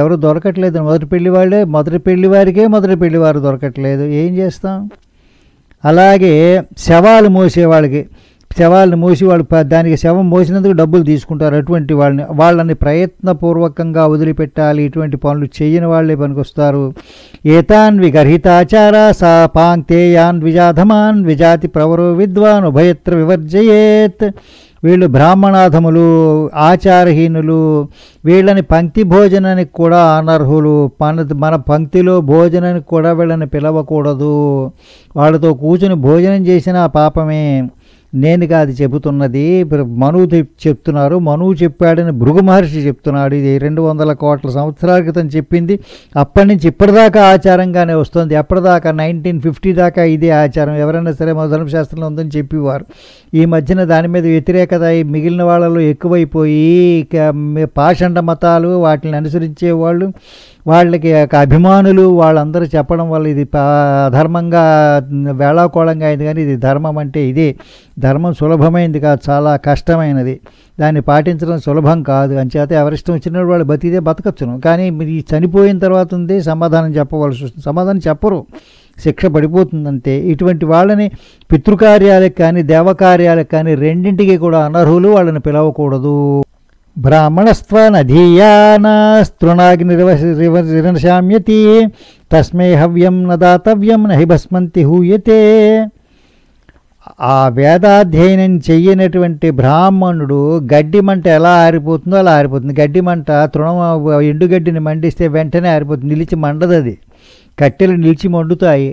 ఎవరు దొరకట్లేదు మొదటి పెళ్లి వాళ్ళే మొదటి పెళ్లి వారికే మొదటి పెళ్లి వారు దొరకట్లేదు ఏం చేస్తాం అలాగే శవాలు మోసేవాళ్ళకి శవాలను మోసి వాళ్ళు దానికి శవం మోసినందుకు డబ్బులు తీసుకుంటారు అటువంటి వాళ్ళని వాళ్ళని ప్రయత్నపూర్వకంగా వదిలిపెట్టాలి ఇటువంటి పనులు చేయని వాళ్ళే పనికొస్తారు ఏతాన్ గర్హితాచార సా పాంక్తేయాన్ విజాధమాన్ విజాతి ప్రవరో విద్వాన్ ఉభయత్ర వివర్జయేత్ వీళ్ళు బ్రాహ్మణాధములు ఆచారహీనులు వీళ్ళని పంక్తి భోజనానికి కూడా అనర్హులు మన మన పంక్తిలో భోజనానికి కూడా వీళ్ళని పిలవకూడదు వాళ్ళతో కూర్చుని భోజనం చేసిన పాపమే నేను కాదు చెబుతున్నది మను చెప్తున్నారు మను చెప్పాడని భృగు మహర్షి చెప్తున్నాడు ఇది రెండు వందల కోట్ల సంవత్సరాల క్రితం చెప్పింది అప్పటి నుంచి ఇప్పటిదాకా ఆచారంగానే వస్తుంది అప్పటిదాకా నైన్టీన్ ఫిఫ్టీ దాకా ఇదే ఆచారం ఎవరైనా సరే మన ధర్మశాస్త్రంలో ఉందని చెప్పేవారు ఈ మధ్యన దాని మీద వ్యతిరేకత మిగిలిన వాళ్ళలో ఎక్కువైపోయి పాషండ మతాలు వాటిని అనుసరించేవాళ్ళు వాళ్ళకి అభిమానులు వాళ్ళందరూ చెప్పడం వల్ల ఇది ధర్మంగా వేళాకోళంగా అయింది కానీ ఇది ధర్మం అంటే ఇది ధర్మం సులభమైంది కాదు చాలా కష్టమైనది దాన్ని పాటించడం సులభం కాదు అని చేత ఎవరిష్టం వచ్చిన వాళ్ళు బతికితే బతకచ్చును కానీ ఇది చనిపోయిన తర్వాత ఉంది సమాధానం చెప్పవలసి వస్తుంది సమాధానం చెప్పరు శిక్ష పడిపోతుందంటే ఇటువంటి వాళ్ళని పితృకార్యాలకు కానీ దేవకార్యాలకు కానీ రెండింటికి కూడా అనర్హులు వాళ్ళని పిలవకూడదు ब्राह्मणस्त्वनधीयानास्तृणाग्निरवशिरशाम्यति తస్మై హవ్యం నదాతవ్యం నహి భస్మంతి హూయతే ఆ వేదాధ్యయనం చెయ్యనటువంటి బ్రాహ్మణుడు గడ్డి మంట ఎలా ఆరిపోతుందో అలా ఆరిపోతుంది గడ్డి మంట తృణం ఎండుగడ్డిని మండిస్తే వెంటనే ఆరిపోతుంది నిలిచి మండదు అది కట్టెలు నిలిచి మండుతాయి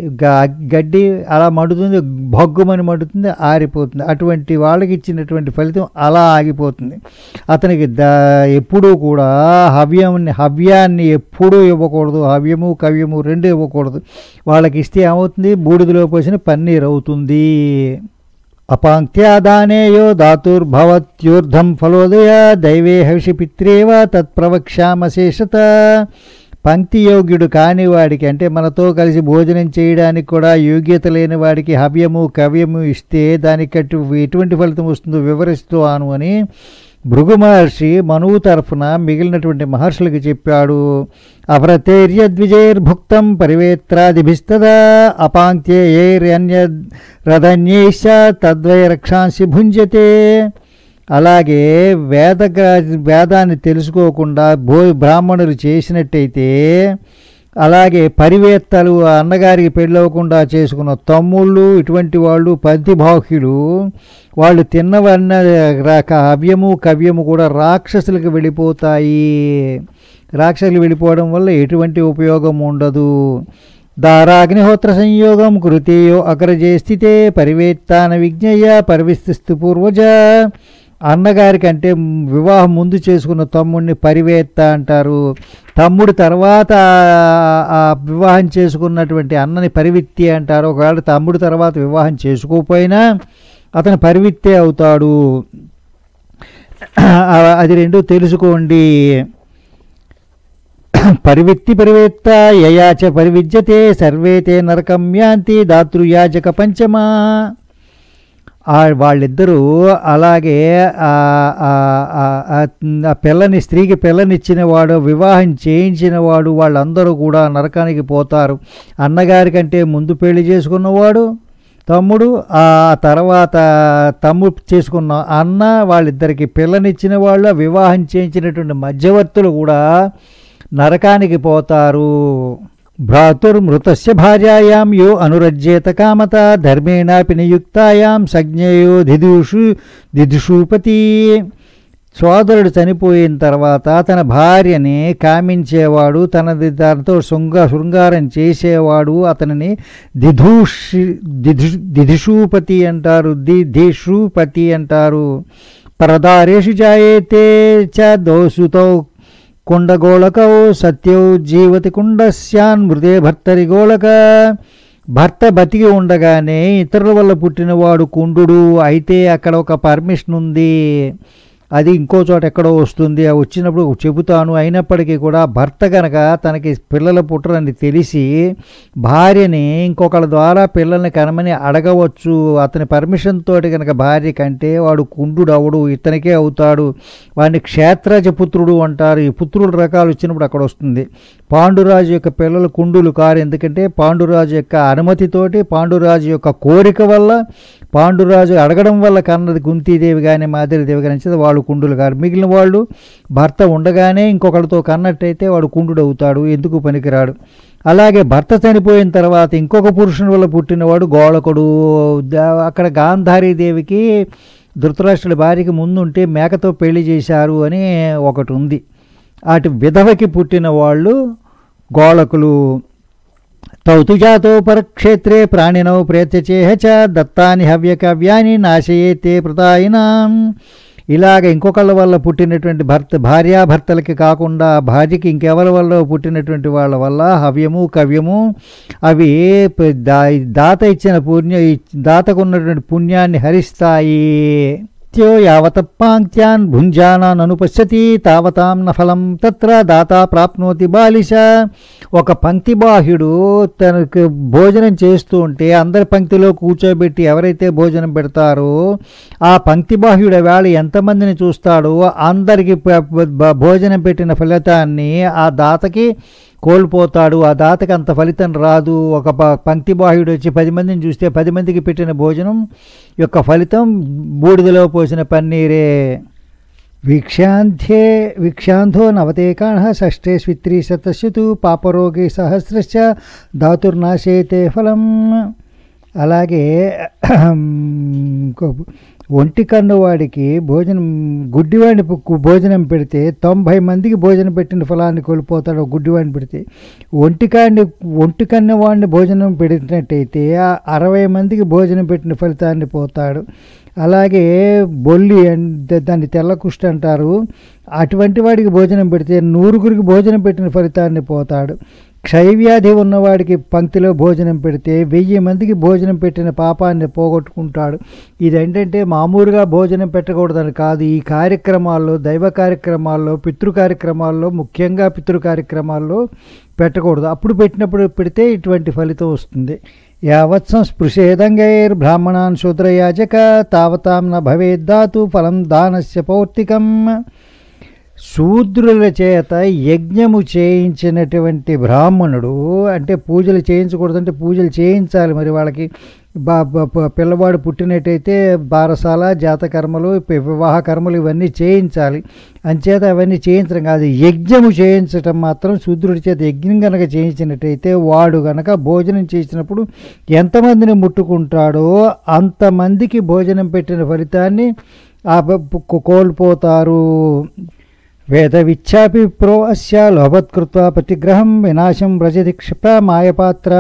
గడ్డి అలా మండుతుంది భగ్గుమని మండుతుంది ఆరిపోతుంది అటువంటి వాళ్ళకి ఇచ్చినటువంటి ఫలితం అలా ఆగిపోతుంది అతనికి ద ఎప్పుడూ కూడా హవ్యాన్ని హవ్యాన్ని ఎప్పుడూ ఇవ్వకూడదు హవ్యము కవ్యము రెండు ఇవ్వకూడదు వాళ్ళకి ఇస్తే ఏమవుతుంది బూడిదలో పోసిన పన్నీర్ అవుతుంది అపాంక్త్యాదానేయో దాతుర్భవత్యూర్ధం ఫలోదయ దైవే హవిషి పిత్రేవ తత్ప్రవక్ష్యామశేషత పంక్తి యోగ్యుడు కాని వాడికి అంటే మనతో కలిసి భోజనం చేయడానికి కూడా యోగ్యత లేని వాడికి హవ్యము కవ్యము ఇస్తే దానికి ఎటువంటి ఫలితం వస్తుందో వివరిస్తూ అను అని భృగు మహర్షి మనువు తరఫున మిగిలినటువంటి మహర్షులకు చెప్పాడు అప్రతేర్య ద్విజైర్భుక్తం పరివేత్రాదిభిస్తదా అపాంక్త్యేర్యన్యరధన్యేష తద్వై రక్షాంసి భుంజతే అలాగే వేద వేదాన్ని తెలుసుకోకుండా భో బ్రాహ్మణులు చేసినట్టయితే అలాగే పరివేత్తలు అన్నగారికి పెళ్ళవకుండా చేసుకున్న తమ్ముళ్ళు ఇటువంటి వాళ్ళు ప్రతిభాహ్యులు వాళ్ళు తిన్నవన్న కావ్యము కవ్యము కూడా రాక్షసులకు వెళ్ళిపోతాయి రాక్షసులు వెళ్ళిపోవడం వల్ల ఎటువంటి ఉపయోగం ఉండదు దారాగ్నిహోత్ర సంయోగం కృతేయో అగ్రజేస్థితే పరివేత్తాన విజ్ఞయ పరివిస్తుస్తు పూర్వజ అన్నగారికంటే వివాహం ముందు చేసుకున్న తమ్ముడిని పరివేత్త అంటారు తమ్ముడు తర్వాత వివాహం చేసుకున్నటువంటి అన్నని పరివిత్తి అంటారు ఒకవేళ తమ్ముడు తర్వాత వివాహం చేసుకోకపోయినా అతను పరివిత్తే అవుతాడు అది రెండూ తెలుసుకోండి పరివిత్తి పరివేత్త యయాచ పరివిద్యతే సర్వేతే నరకం యాంతి దాతృయాజక పంచమా వాళ్ళిద్దరూ అలాగే ఆ పిల్లని స్త్రీకి పిల్లనిచ్చినవాడు వివాహం చేయించినవాడు వాళ్ళందరూ కూడా నరకానికి పోతారు అన్నగారి కంటే ముందు పెళ్లి చేసుకున్నవాడు తమ్ముడు ఆ తర్వాత తమ్ముడు చేసుకున్న అన్న వాళ్ళిద్దరికి పిల్లనిచ్చిన వాళ్ళు వివాహం చేయించినటువంటి మధ్యవర్తులు కూడా నరకానికి పోతారు భ్రాతుర్మృతస్య భార్యాయాం యో అనురజ్యేత కామత ధర్మేణాపి నియుక్తాయాం సజ్ఞయో దిదిషు దిదిషూపతి సోదరుడు చనిపోయిన తర్వాత తన భార్యని కామించేవాడు తనది దానితో శృంగ శృంగారం చేసేవాడు అతనిని దిధూషి దిధు దిధిషూపతి అంటారు దిధిషూపతి అంటారు పరదారేషు జాయేతే చ దోషుతో కుండగోళకౌ సత్యౌ జీవతి కుండస్యాన్ మృదే భర్తరి గోళక భర్త బతికి ఉండగానే ఇతరుల వల్ల పుట్టినవాడు కుండు అయితే అక్కడ ఒక పర్మిషన్ ఉంది అది ఇంకో చోట ఎక్కడో వస్తుంది ఆ వచ్చినప్పుడు చెబుతాను అయినప్పటికీ కూడా భర్త గనక తనకి పిల్లలు పుట్టరని తెలిసి భార్యని ఇంకొకళ్ళ ద్వారా పిల్లల్ని కనమని అడగవచ్చు అతని పర్మిషన్ తోటి కనుక భార్య కంటే వాడు కుండు అవడు ఇతనికే అవుతాడు వాడిని క్షేత్రజ పుత్రుడు అంటారు ఈ పుత్రుడు రకాలు వచ్చినప్పుడు అక్కడ వస్తుంది పాండురాజు యొక్క పిల్లలు కుండులు కారు ఎందుకంటే పాండురాజు యొక్క అనుమతితోటి పాండురాజు యొక్క కోరిక వల్ల పాండురాజు అడగడం వల్ల కన్నది కుంతీదేవి కానీ మాదిరిదేవి కానీ వాళ్ళు కుండులు కాదు మిగిలిన వాళ్ళు భర్త ఉండగానే ఇంకొకరితో కన్నట్టయితే వాడు కుండు అవుతాడు ఎందుకు పనికిరాడు అలాగే భర్త చనిపోయిన తర్వాత ఇంకొక పురుషుని వల్ల పుట్టినవాడు గోళకుడు అక్కడ గాంధారీదేవికి ధృతరాష్ట్రుల భార్యకి ముందుంటే మేకతో పెళ్లి చేశారు అని ఒకటి ఉంది అటు విధవకి పుట్టిన వాళ్ళు గోళకులు తౌతుజాతో పరక్షేత్రే ప్రాణినౌ ప్రేత్యచేహ చ దత్తాని హవ్యకవ్యాన్ని నాశయేతే ప్రతాయినాం ఇలాగ ఇంకొకళ్ళ వల్ల పుట్టినటువంటి భర్త భార్యాభర్తలకి కాకుండా భార్యకి ఇంకెవరి వల్ల పుట్టినటువంటి వాళ్ళ వల్ల హవ్యము కవ్యము అవి దాత ఇచ్చిన పుణ్య దాతకున్నటువంటి పుణ్యాన్ని హరిస్తాయి యావత పాంక్త్యాన్ భుంజానాన్ పశ్యతి తావతాం నఫలం తత్ర దాత ప్రాప్నోతి బాలిష ఒక పంక్తి బాహ్యుడు తనకు భోజనం చేస్తూ ఉంటే అందరి పంక్తిలో కూర్చోబెట్టి ఎవరైతే భోజనం పెడతారో ఆ పంక్తి బాహ్యుడు వేళ ఎంతమందిని చూస్తాడో అందరికీ భోజనం పెట్టిన ఫలితాన్ని ఆ దాతకి కోల్పోతాడు ఆ దాతకి అంత ఫలితం రాదు ఒక పంక్తి బాహ్యుడు వచ్చి పది మందిని చూస్తే పది మందికి పెట్టిన భోజనం యొక్క ఫలితం బూడిదలో పోసిన పన్నీరే వీక్షాంధ్యే వీక్షాంధో నవతేకాణ షష్ఠే స్విత్రీ శతస్యతు పాపరోగి సహస్రశ్చ దాతుర్నాశేతే ఫలం అలాగే ఒంటి కన్నవాడికి భోజనం గుడ్డివాడిని భోజనం పెడితే తొంభై మందికి భోజనం పెట్టిన ఫలాన్ని కోల్పోతాడు గుడ్డివాడిని పెడితే ఒంటికాడిని ఒంటి కన్నవాడిని భోజనం పెట్టినట్టయితే అరవై మందికి భోజనం పెట్టిన ఫలితాన్ని పోతాడు అలాగే బొల్లి అంటే దాన్ని తెల్ల కుష్టి అంటారు అటువంటి వాడికి భోజనం పెడితే నూరుగురికి భోజనం పెట్టిన ఫలితాన్ని పోతాడు క్షయవ్యాధి ఉన్నవాడికి పంక్తిలో భోజనం పెడితే వెయ్యి మందికి భోజనం పెట్టిన పాపాన్ని పోగొట్టుకుంటాడు ఇది ఏంటంటే మామూలుగా భోజనం పెట్టకూడదని కాదు ఈ కార్యక్రమాల్లో దైవ కార్యక్రమాల్లో పితృ కార్యక్రమాల్లో ముఖ్యంగా పితృ కార్యక్రమాల్లో పెట్టకూడదు అప్పుడు పెట్టినప్పుడు పెడితే ఇటువంటి ఫలితం వస్తుంది యావత్సం స్పృశేదంగైర్ బ్రాహ్మణాన్ శూద్రయాజక తావతాం న భవేద్ధాతు ఫలం దానస్య పౌర్తికం శూద్రుల చేత యజ్ఞము చేయించినటువంటి బ్రాహ్మణుడు అంటే పూజలు చేయించకూడదంటే పూజలు చేయించాలి మరి వాళ్ళకి బా పిల్లవాడు పుట్టినట్టయితే బారసాల జాతకర్మలు వివాహ కర్మలు ఇవన్నీ చేయించాలి అంచేత అవన్నీ చేయించడం కాదు యజ్ఞము చేయించటం మాత్రం శూద్రుడి చేత యజ్ఞం కనుక చేయించినట్టయితే వాడు కనుక భోజనం చేసినప్పుడు ఎంతమందిని ముట్టుకుంటాడో అంతమందికి భోజనం పెట్టిన ఫలితాన్ని కోల్పోతారు వేదవిచ్ఛాపి ప్రో అస్య లోపత్కృత్వా ప్రతిగ్రహం వినాశం వ్రజతి క్షిప్ర మాయపాత్ర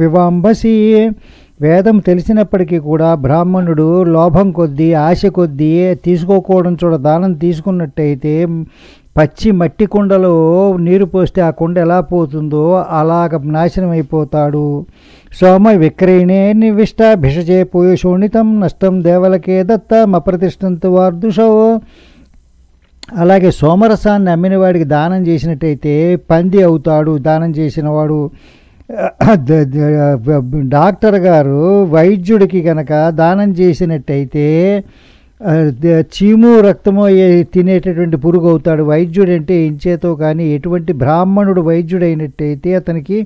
వివాంబసి వేదం తెలిసినప్పటికీ కూడా బ్రాహ్మణుడు లోభం కొద్దీ ఆశ కొద్దీ తీసుకోకూడని చూడ దానం తీసుకున్నట్టయితే పచ్చి మట్టి కుండలో నీరు పోస్తే ఆ కుండ ఎలా పోతుందో అలాగ నాశనం అయిపోతాడు సోమ విక్రయణే నివిష్ట భిషజే శోణితం నష్టం దేవలకే దత్త మప్రతిష్టంతో వార్దుషో అలాగే సోమరసాన్ని వాడికి దానం చేసినట్టయితే పంది అవుతాడు దానం చేసినవాడు డాక్టర్ గారు వైద్యుడికి కనుక దానం చేసినట్టయితే చీము రక్తము తినేటటువంటి పురుగు అవుతాడు వైద్యుడు అంటే ఇంచేతో కానీ ఎటువంటి బ్రాహ్మణుడు వైద్యుడు అయినట్టయితే అతనికి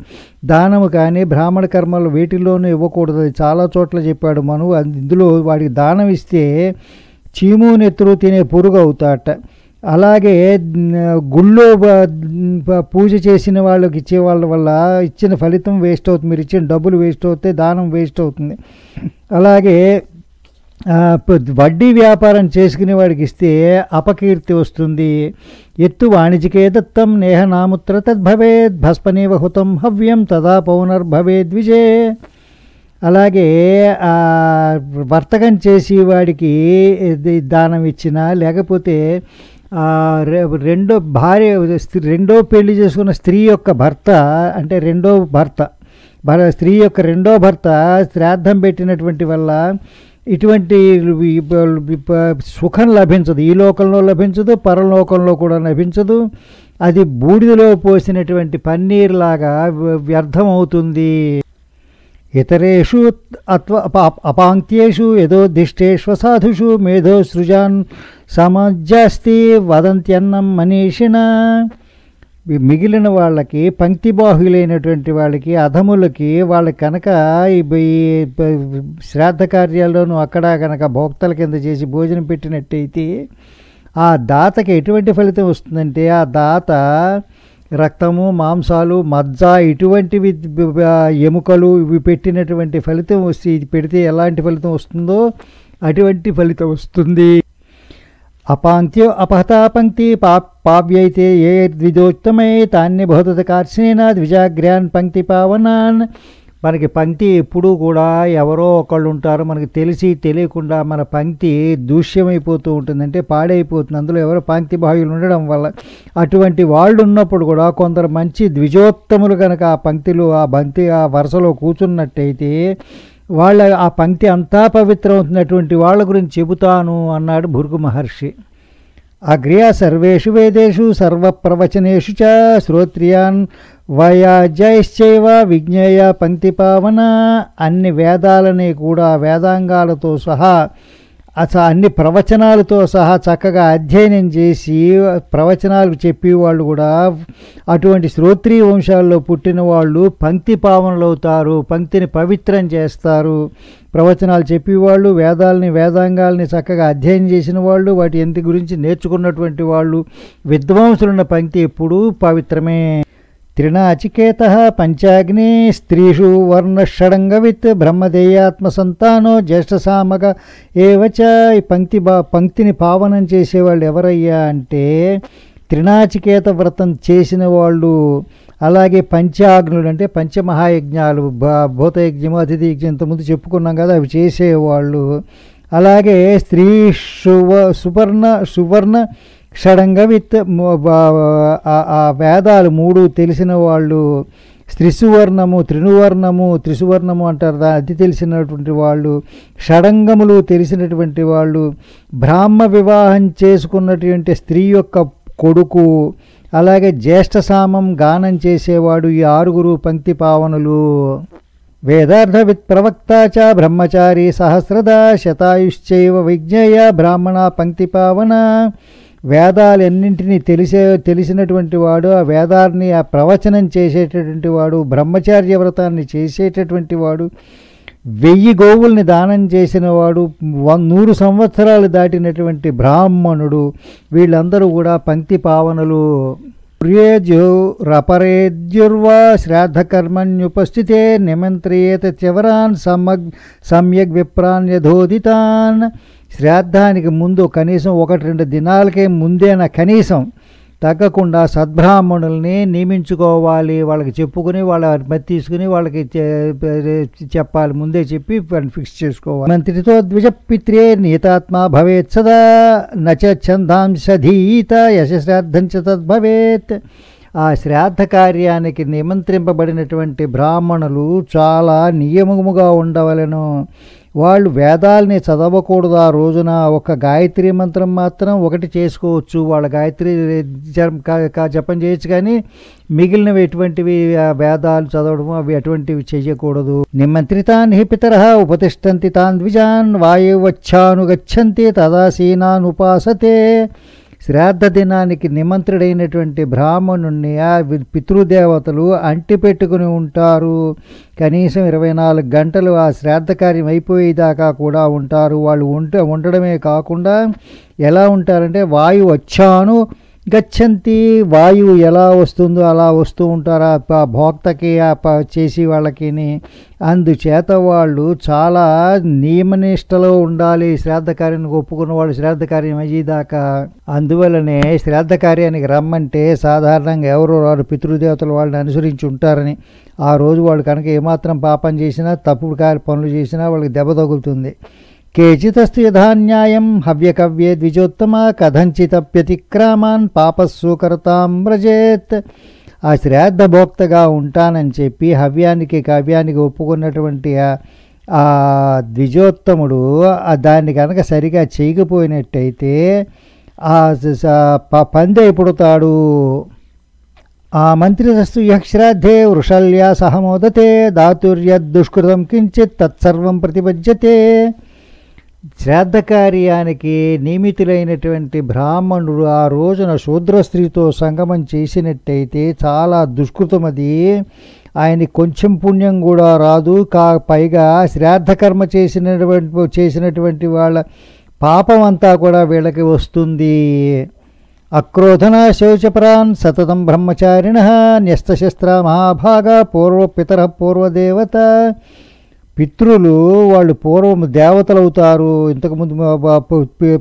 దానము కానీ బ్రాహ్మణ కర్మలు వీటిల్లోనూ ఇవ్వకూడదు చాలా చోట్ల చెప్పాడు మనం ఇందులో వాడికి దానం ఇస్తే చీము నెత్తురు తినే పురుగు అవుతాట అలాగే గుళ్ళో పూజ చేసిన వాళ్ళకి ఇచ్చే వాళ్ళ వల్ల ఇచ్చిన ఫలితం వేస్ట్ అవుతుంది మీరు ఇచ్చిన డబ్బులు వేస్ట్ అవుతాయి దానం వేస్ట్ అవుతుంది అలాగే వడ్డీ వ్యాపారం చేసుకునే వాడికి ఇస్తే అపకీర్తి వస్తుంది ఎత్తు వాణిజ్యకే దత్తం నేహనాముత్ర తద్భవేద్ భస్మనేవ హుతం హవ్యం తదా పౌనర్భవే ద్విజే అలాగే వర్తకం చేసి వాడికి దానం ఇచ్చినా లేకపోతే రెండో భార్య రెండో పెళ్లి చేసుకున్న స్త్రీ యొక్క భర్త అంటే రెండో భర్త స్త్రీ యొక్క రెండో భర్త శ్రాద్ధం పెట్టినటువంటి వల్ల ఇటువంటి సుఖం లభించదు ఈ లోకంలో లభించదు పరలోకంలో కూడా లభించదు అది బూడిదలో పోసినటువంటి పన్నీర్లాగా వ్యర్థమవుతుంది ఇతరేషు అత్వ అపాంక్త్యేషు ఏదో దిష్టేష్వ సాధుషు మేధో సృజాన్ సమజ్జాస్తి వదంత్యన్నం మనీషిణ మిగిలిన వాళ్ళకి పంక్తి బాహులైనటువంటి వాళ్ళకి అధములకి వాళ్ళకి కనుక ఈ శ్రాద్ధ కార్యాల్లోనూ అక్కడ కనుక భోక్తల కింద చేసి భోజనం పెట్టినట్టయితే ఆ దాతకి ఎటువంటి ఫలితం వస్తుందంటే ఆ దాత రక్తము మాంసాలు మజ్జ ఇటువంటివి ఎముకలు ఇవి పెట్టినటువంటి ఫలితం వస్తే ఇది పెడితే ఎలాంటి ఫలితం వస్తుందో అటువంటి ఫలితం వస్తుంది అపాంత్య అపహతాపంక్తి పా పావ్యైతే ఏ ద్విజోత్తమే తాన్యభూత కార్షణేన ద్విజాగ్రాన్ పంక్తి పావనాన్ మనకి పంక్తి ఎప్పుడూ కూడా ఎవరో ఒకళ్ళు ఉంటారు మనకి తెలిసి తెలియకుండా మన పంక్తి దూష్యమైపోతూ ఉంటుందంటే పాడైపోతుంది అందులో ఎవరో పంక్తి భావ్యులు ఉండడం వల్ల అటువంటి వాళ్ళు ఉన్నప్పుడు కూడా కొందరు మంచి ద్విజోత్తములు కనుక ఆ పంక్తిలో ఆ బంతి ఆ వరుసలో కూర్చున్నట్టయితే వాళ్ళ ఆ పంక్తి అంతా పవిత్రమవుతున్నటువంటి వాళ్ళ గురించి చెబుతాను అన్నాడు భృగు మహర్షి అగ్రియ సర్వేషు వేదేషు సర్వప్రవచనేషు చ శ్రోత్రియాన్ వయా జైశ్చైవ విజ్ఞేయ పంక్తి పావన అన్ని వేదాలని కూడా వేదాంగాలతో సహా అస అన్ని ప్రవచనాలతో సహా చక్కగా అధ్యయనం చేసి ప్రవచనాలు చెప్పేవాళ్ళు కూడా అటువంటి శ్రోత్రియ వంశాల్లో పుట్టిన వాళ్ళు పంక్తి పావనలవుతారు పంక్తిని పవిత్రం చేస్తారు ప్రవచనాలు చెప్పేవాళ్ళు వేదాలని వేదాంగాల్ని చక్కగా అధ్యయనం చేసిన వాళ్ళు వాటి ఎంత గురించి నేర్చుకున్నటువంటి వాళ్ళు విద్వాంసులున్న పంక్తి ఎప్పుడూ పవిత్రమే త్రినాచికేత పంచాగ్ని స్త్రీషు వర్ణషడంగవిత్ బ్రహ్మదేయాత్మసంతానో జ్యేష్ఠసామగ ఏవచ ఈ పంక్తి బా పంక్తిని పావనం చేసేవాళ్ళు ఎవరయ్యా అంటే త్రినాచికేత వ్రతం చేసిన వాళ్ళు అలాగే పంచాగ్నులు అంటే పంచమహాయజ్ఞాలు భూతయజ్ఞము అతిథి యజ్ఞం ఇంతకుముందు చెప్పుకున్నాం కదా అవి చేసేవాళ్ళు అలాగే స్త్రీ సువ సువర్ణ సువర్ణ షడంగా విత్ ఆ వేదాలు మూడు తెలిసిన వాళ్ళు త్రిసువర్ణము త్రినువర్ణము త్రిసువర్ణము అంటారు దా అది తెలిసినటువంటి వాళ్ళు షడంగములు తెలిసినటువంటి వాళ్ళు బ్రాహ్మ వివాహం చేసుకున్నటువంటి స్త్రీ యొక్క కొడుకు అలాగే జ్యేష్ఠ సామం గానం చేసేవాడు ఈ ఆరుగురు పంక్తి పావనులు విత్ ప్రవక్త చ బ్రహ్మచారి సహస్రద శతాయుశ్చైవ విజ్ఞేయ బ్రాహ్మణ పంక్తి పావన వేదాలన్నింటినీ తెలిసే తెలిసినటువంటి వాడు ఆ వేదాన్ని ఆ ప్రవచనం చేసేటటువంటి వాడు బ్రహ్మచార్య వ్రతాన్ని చేసేటటువంటి వాడు వెయ్యి గోవుల్ని దానం చేసిన వాడు నూరు సంవత్సరాలు దాటినటువంటి బ్రాహ్మణుడు వీళ్ళందరూ కూడా పంక్తి పావనలు ప్రియేజ్యో రపరేద్యుర్వా శ్రాద్ధకర్మణ్యుపస్థితే నిమంత్రియేత చివరాన్ సమగ్ సమ్యగ్ విప్రాన్యధోదితాన్ శ్రాద్ధానికి ముందు కనీసం ఒకటి రెండు దినాలకే ముందేన కనీసం తగ్గకుండా సద్బ్రాహ్మణుల్ని నియమించుకోవాలి వాళ్ళకి చెప్పుకుని వాళ్ళ మతి తీసుకుని వాళ్ళకి చెప్పాలి ముందే చెప్పి ఫిక్స్ చేసుకోవాలి మంత్రితో ద్విజ పిత్రే నీతాత్మ భవేత్ సదా నచ ఛందాంశధీత యశశ్రాద్ధం చ తద్భవేత్ ఆ శ్రాద్ధ కార్యానికి నిమంత్రింపబడినటువంటి బ్రాహ్మణులు చాలా నియమముగా ఉండవలను వాళ్ళు వేదాలని చదవకూడదు ఆ రోజున ఒక గాయత్రి మంత్రం మాత్రం ఒకటి చేసుకోవచ్చు వాళ్ళ గాయత్రి జపం చేయొచ్చు కానీ మిగిలినవి ఎటువంటివి వేదాలు చదవడం అవి అటువంటివి చేయకూడదు నిమంత్రితాన్ హి పితర ఉపతిష్టంతి తాన్ ద్విజాన్ వాయువచ్చాను గచ్చంతి తదాసీనానుపాసతే శ్రాద్ధ దినానికి నిమంత్రుడైనటువంటి బ్రాహ్మణుణ్ణి ఆ పితృదేవతలు అంటి పెట్టుకుని ఉంటారు కనీసం ఇరవై నాలుగు గంటలు ఆ శ్రాద్ధ కార్యం అయిపోయేదాకా కూడా ఉంటారు వాళ్ళు ఉంట ఉండడమే కాకుండా ఎలా ఉంటారంటే వాయు వచ్చాను గచ్చంతి వాయువు ఎలా వస్తుందో అలా వస్తూ ఉంటారా ఆ భోక్తకి ఆ చేసి వాళ్ళకి అందుచేత వాళ్ళు చాలా నియమనిష్టలో ఉండాలి శ్రాద్ధ కార్యానికి ఒప్పుకున్న వాళ్ళు శ్రాద్ధ కార్యం అయ్యేదాకా అందువల్లనే శ్రాద్ధ కార్యానికి రమ్మంటే సాధారణంగా ఎవరు వారు పితృదేవతలు వాళ్ళని అనుసరించి ఉంటారని ఆ రోజు వాళ్ళు కనుక ఏమాత్రం పాపం చేసినా తప్పుడు పనులు చేసినా వాళ్ళకి దెబ్బ తగులుతుంది కేచితస్తు యథాన్యాయం హవ్యకవ్యే ద్విజోత్తమ కథంచితప్యతిక్రామాన్ పాపస్సుకర్తాం వ్రజేత్ ఆ శ్రాద్ధభోక్తగా ఉంటానని చెప్పి హవ్యానికి కవ్యానికి ఒప్పుకున్నటువంటి ఆ ద్విజోత్తముడు దాన్ని కనుక సరిగా చేయకపోయినట్టయితే ఆ పందే పుడతాడు ఆ మంత్రిరస్తు యశ్రాద్ధే వృషల్యా సహమోదతే దాతుర్య దుష్కృతం కించిత్ తత్సర్వం ప్రతిపద్యతే శ్రాద్ధ కార్యానికి నియమితులైనటువంటి బ్రాహ్మణుడు ఆ రోజున శూద్ర స్త్రీతో సంగమం చేసినట్టయితే చాలా దుష్కృతమది ఆయన కొంచెం పుణ్యం కూడా రాదు కా పైగా శ్రాద్ధకర్మ చేసినటువంటి చేసినటువంటి వాళ్ళ పాపం అంతా కూడా వీళ్ళకి వస్తుంది అక్రోధన శౌచపరాన్ సతతం బ్రహ్మచారిణ న్యస్తశస్త్ర మహాభాగ పూర్వ పితర పూర్వదేవత పితృలు వాళ్ళు పూర్వం దేవతలు అవుతారు ఇంతకుముందు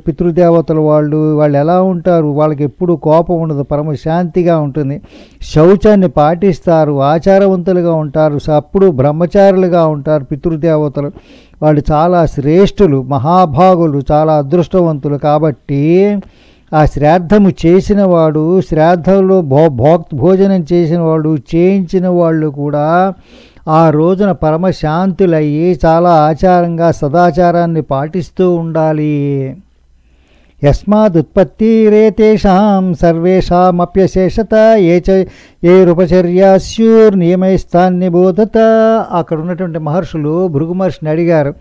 పితృదేవతలు వాళ్ళు వాళ్ళు ఎలా ఉంటారు వాళ్ళకి ఎప్పుడు కోపం ఉండదు శాంతిగా ఉంటుంది శౌచాన్ని పాటిస్తారు ఆచారవంతులుగా ఉంటారు అప్పుడు బ్రహ్మచారులుగా ఉంటారు పితృదేవతలు వాళ్ళు చాలా శ్రేష్ఠులు మహాభాగులు చాలా అదృష్టవంతులు కాబట్టి ఆ శ్రాద్ధము చేసినవాడు శ్రాద్ధంలో భో భోజనం చేసిన వాడు చేయించిన వాళ్ళు కూడా ఆ రోజున పరమశాంతులయ్యి చాలా ఆచారంగా సదాచారాన్ని పాటిస్తూ ఉండాలి రేతేషాం సర్వేషామప్యశేషత ఏ చ ఏ బోధత అక్కడ ఉన్నటువంటి మహర్షులు భృగు మహర్షిని అడిగారు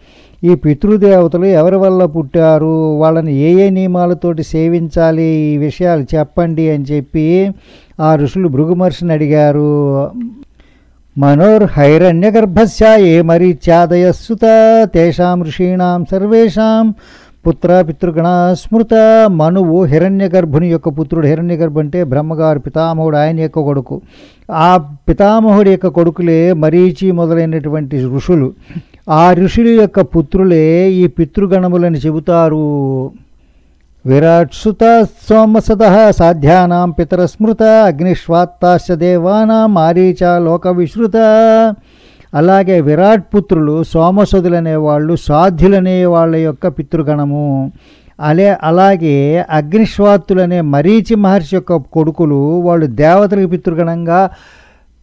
ఈ పితృదేవతలు ఎవరి వల్ల పుట్టారు వాళ్ళని ఏ ఏ నియమాలతోటి సేవించాలి ఈ విషయాలు చెప్పండి అని చెప్పి ఆ ఋషులు భృగు మహర్షిని అడిగారు మనోర్హైరణ్యగర్భస్య ఏ మరీచ్యాదయస్సుత తేషాం ఋషీణాం సర్వేషాం పుత్ర పితృగణ స్మృత మనువు హిరణ్యగర్భుని యొక్క పుత్రుడు హిరణ్యగర్భు అంటే బ్రహ్మగారు పితామహుడు ఆయన యొక్క కొడుకు ఆ పితామహుడి యొక్క కొడుకులే మరీచి మొదలైనటువంటి ఋషులు ఆ ఋషులు యొక్క పుత్రులే ఈ పితృగణములని చెబుతారు విరాట్సుత సోమసత సాధ్యానా పితరస్మృత అగ్నిశ్వాత్తాశ దేవానా మారీచ లోక విశ్రుత అలాగే విరాట్ పుత్రులు సోమసదులనే వాళ్ళు సాధ్యులనే వాళ్ళ యొక్క పితృగణము అలే అలాగే అగ్నిశ్వాత్తులనే మరీచి మహర్షి యొక్క కొడుకులు వాళ్ళు దేవతలకు పితృగణంగా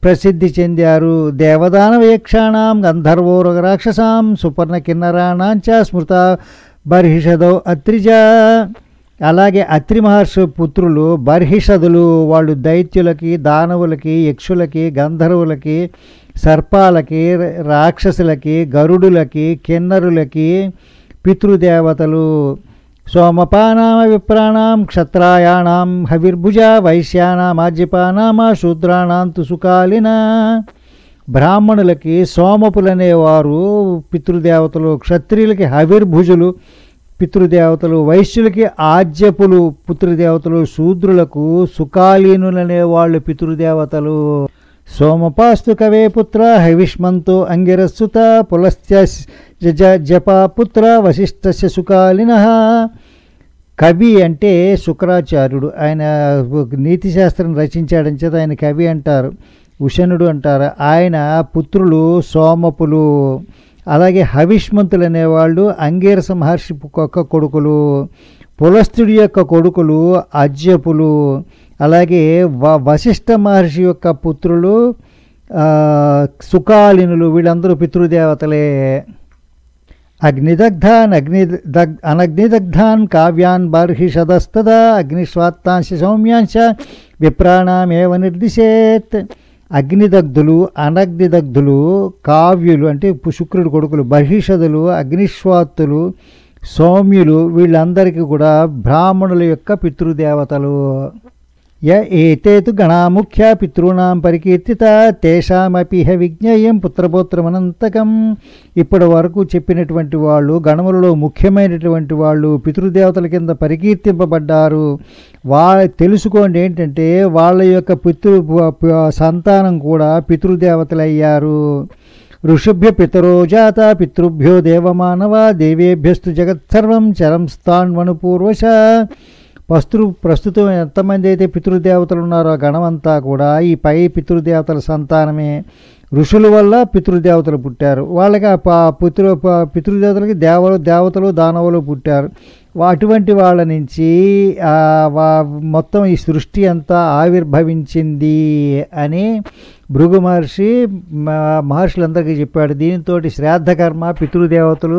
ప్రసిద్ధి చెందారు దేవదానవేక్షాణం గంధర్వోర రాక్షసాం సుపర్ణ కిన్నరాణాంచ స్మృత బర్హిషదో అత్రిజ అలాగే అత్రి మహర్షి పుత్రులు బర్హిషదులు వాళ్ళు దైత్యులకి దానవులకి యక్షులకి గంధర్వులకి సర్పాలకి రాక్షసులకి గరుడులకి కిన్నరులకి పితృదేవతలు సోమపానామ విప్రాణం క్షత్రాయాణం హవిర్భుజ వైశ్యానామాజ్యపానామ శూద్రాణం తుసుకాలిన బ్రాహ్మణులకి సోమపులనేవారు పితృదేవతలు క్షత్రియులకి హవిర్భుజులు పితృదేవతలు వైశ్యులకి ఆజ్యపులు పుత్రదేవతలు శూద్రులకు సుఖాలీనులనే వాళ్ళు పితృదేవతలు సోమపాస్తు కవే పుత్ర హవిష్మంతో అంగిరస్సుత పులస్త్య జప పుత్ర వశిష్ఠస్య సుఖాలిన కవి అంటే శుక్రాచార్యుడు ఆయన నీతిశాస్త్రం రచించాడని చేత ఆయన కవి అంటారు ఉషణుడు అంటారు ఆయన పుత్రులు సోమపులు అలాగే హవిష్మంతులు అనేవాళ్ళు అంగీరస మహర్షి యొక్క కొడుకులు పులస్తుడి యొక్క కొడుకులు అజ్యపులు అలాగే వ వశిష్ఠ మహర్షి యొక్క పుత్రులు సుకాలినులు వీళ్ళందరూ పితృదేవతలే అగ్నిదగ్ధాన్ అగ్ని దగ్ అనగ్నిదగ్ధాన్ కావ్యాన్ బర్హిషదస్తదా అగ్నిస్వాత్తాంశ సౌమ్యాంశ విప్రాణామేవ నిర్దిశేత్ అగ్నిదగ్ధులు అనగ్నిదగ్ధులు కావ్యులు అంటే శుక్రుడు కొడుకులు బహిషదులు అగ్నిశ్వాతులు సౌమ్యులు వీళ్ళందరికీ కూడా బ్రాహ్మణుల యొక్క పితృదేవతలు య గణాముఖ్య పితృణాం పరికీర్తిత హ విజ్ఞేయం పుత్రపోత్రమనంతకం ఇప్పటి వరకు చెప్పినటువంటి వాళ్ళు గణములలో ముఖ్యమైనటువంటి వాళ్ళు పితృదేవతల కింద పరికీర్తింపబడ్డారు వాళ్ళ తెలుసుకోండి ఏంటంటే వాళ్ళ యొక్క పితృ సంతానం కూడా పితృదేవతలయ్యారు ఋషుభ్య జాత పితృభ్యో దేవమానవ దేవేభ్యస్తు జగత్సర్వం చరం పూర్వశ పస్తు ప్రస్తుతం ఎంతమంది అయితే పితృదేవతలు ఉన్నారో గణమంతా కూడా ఈ పై పితృదేవతల సంతానమే ఋషుల వల్ల పితృదేవతలు పుట్టారు వాళ్ళకి ఆ పితృ పితృదేవతలకి దేవలు దేవతలు దానవులు పుట్టారు అటువంటి వాళ్ళ నుంచి మొత్తం ఈ సృష్టి అంతా ఆవిర్భవించింది అని భృగు మహర్షి మహర్షులందరికీ చెప్పాడు దీనితోటి శ్రాద్ధకర్మ పితృదేవతలు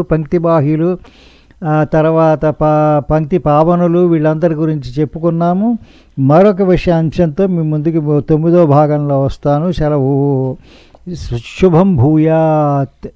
బాహ్యులు తర్వాత పా పంక్తి పావనులు వీళ్ళందరి గురించి చెప్పుకున్నాము మరొక విషయాంశంతో మీ ముందుకు తొమ్మిదో భాగంలో వస్తాను సెలవు శుభం భూయాత్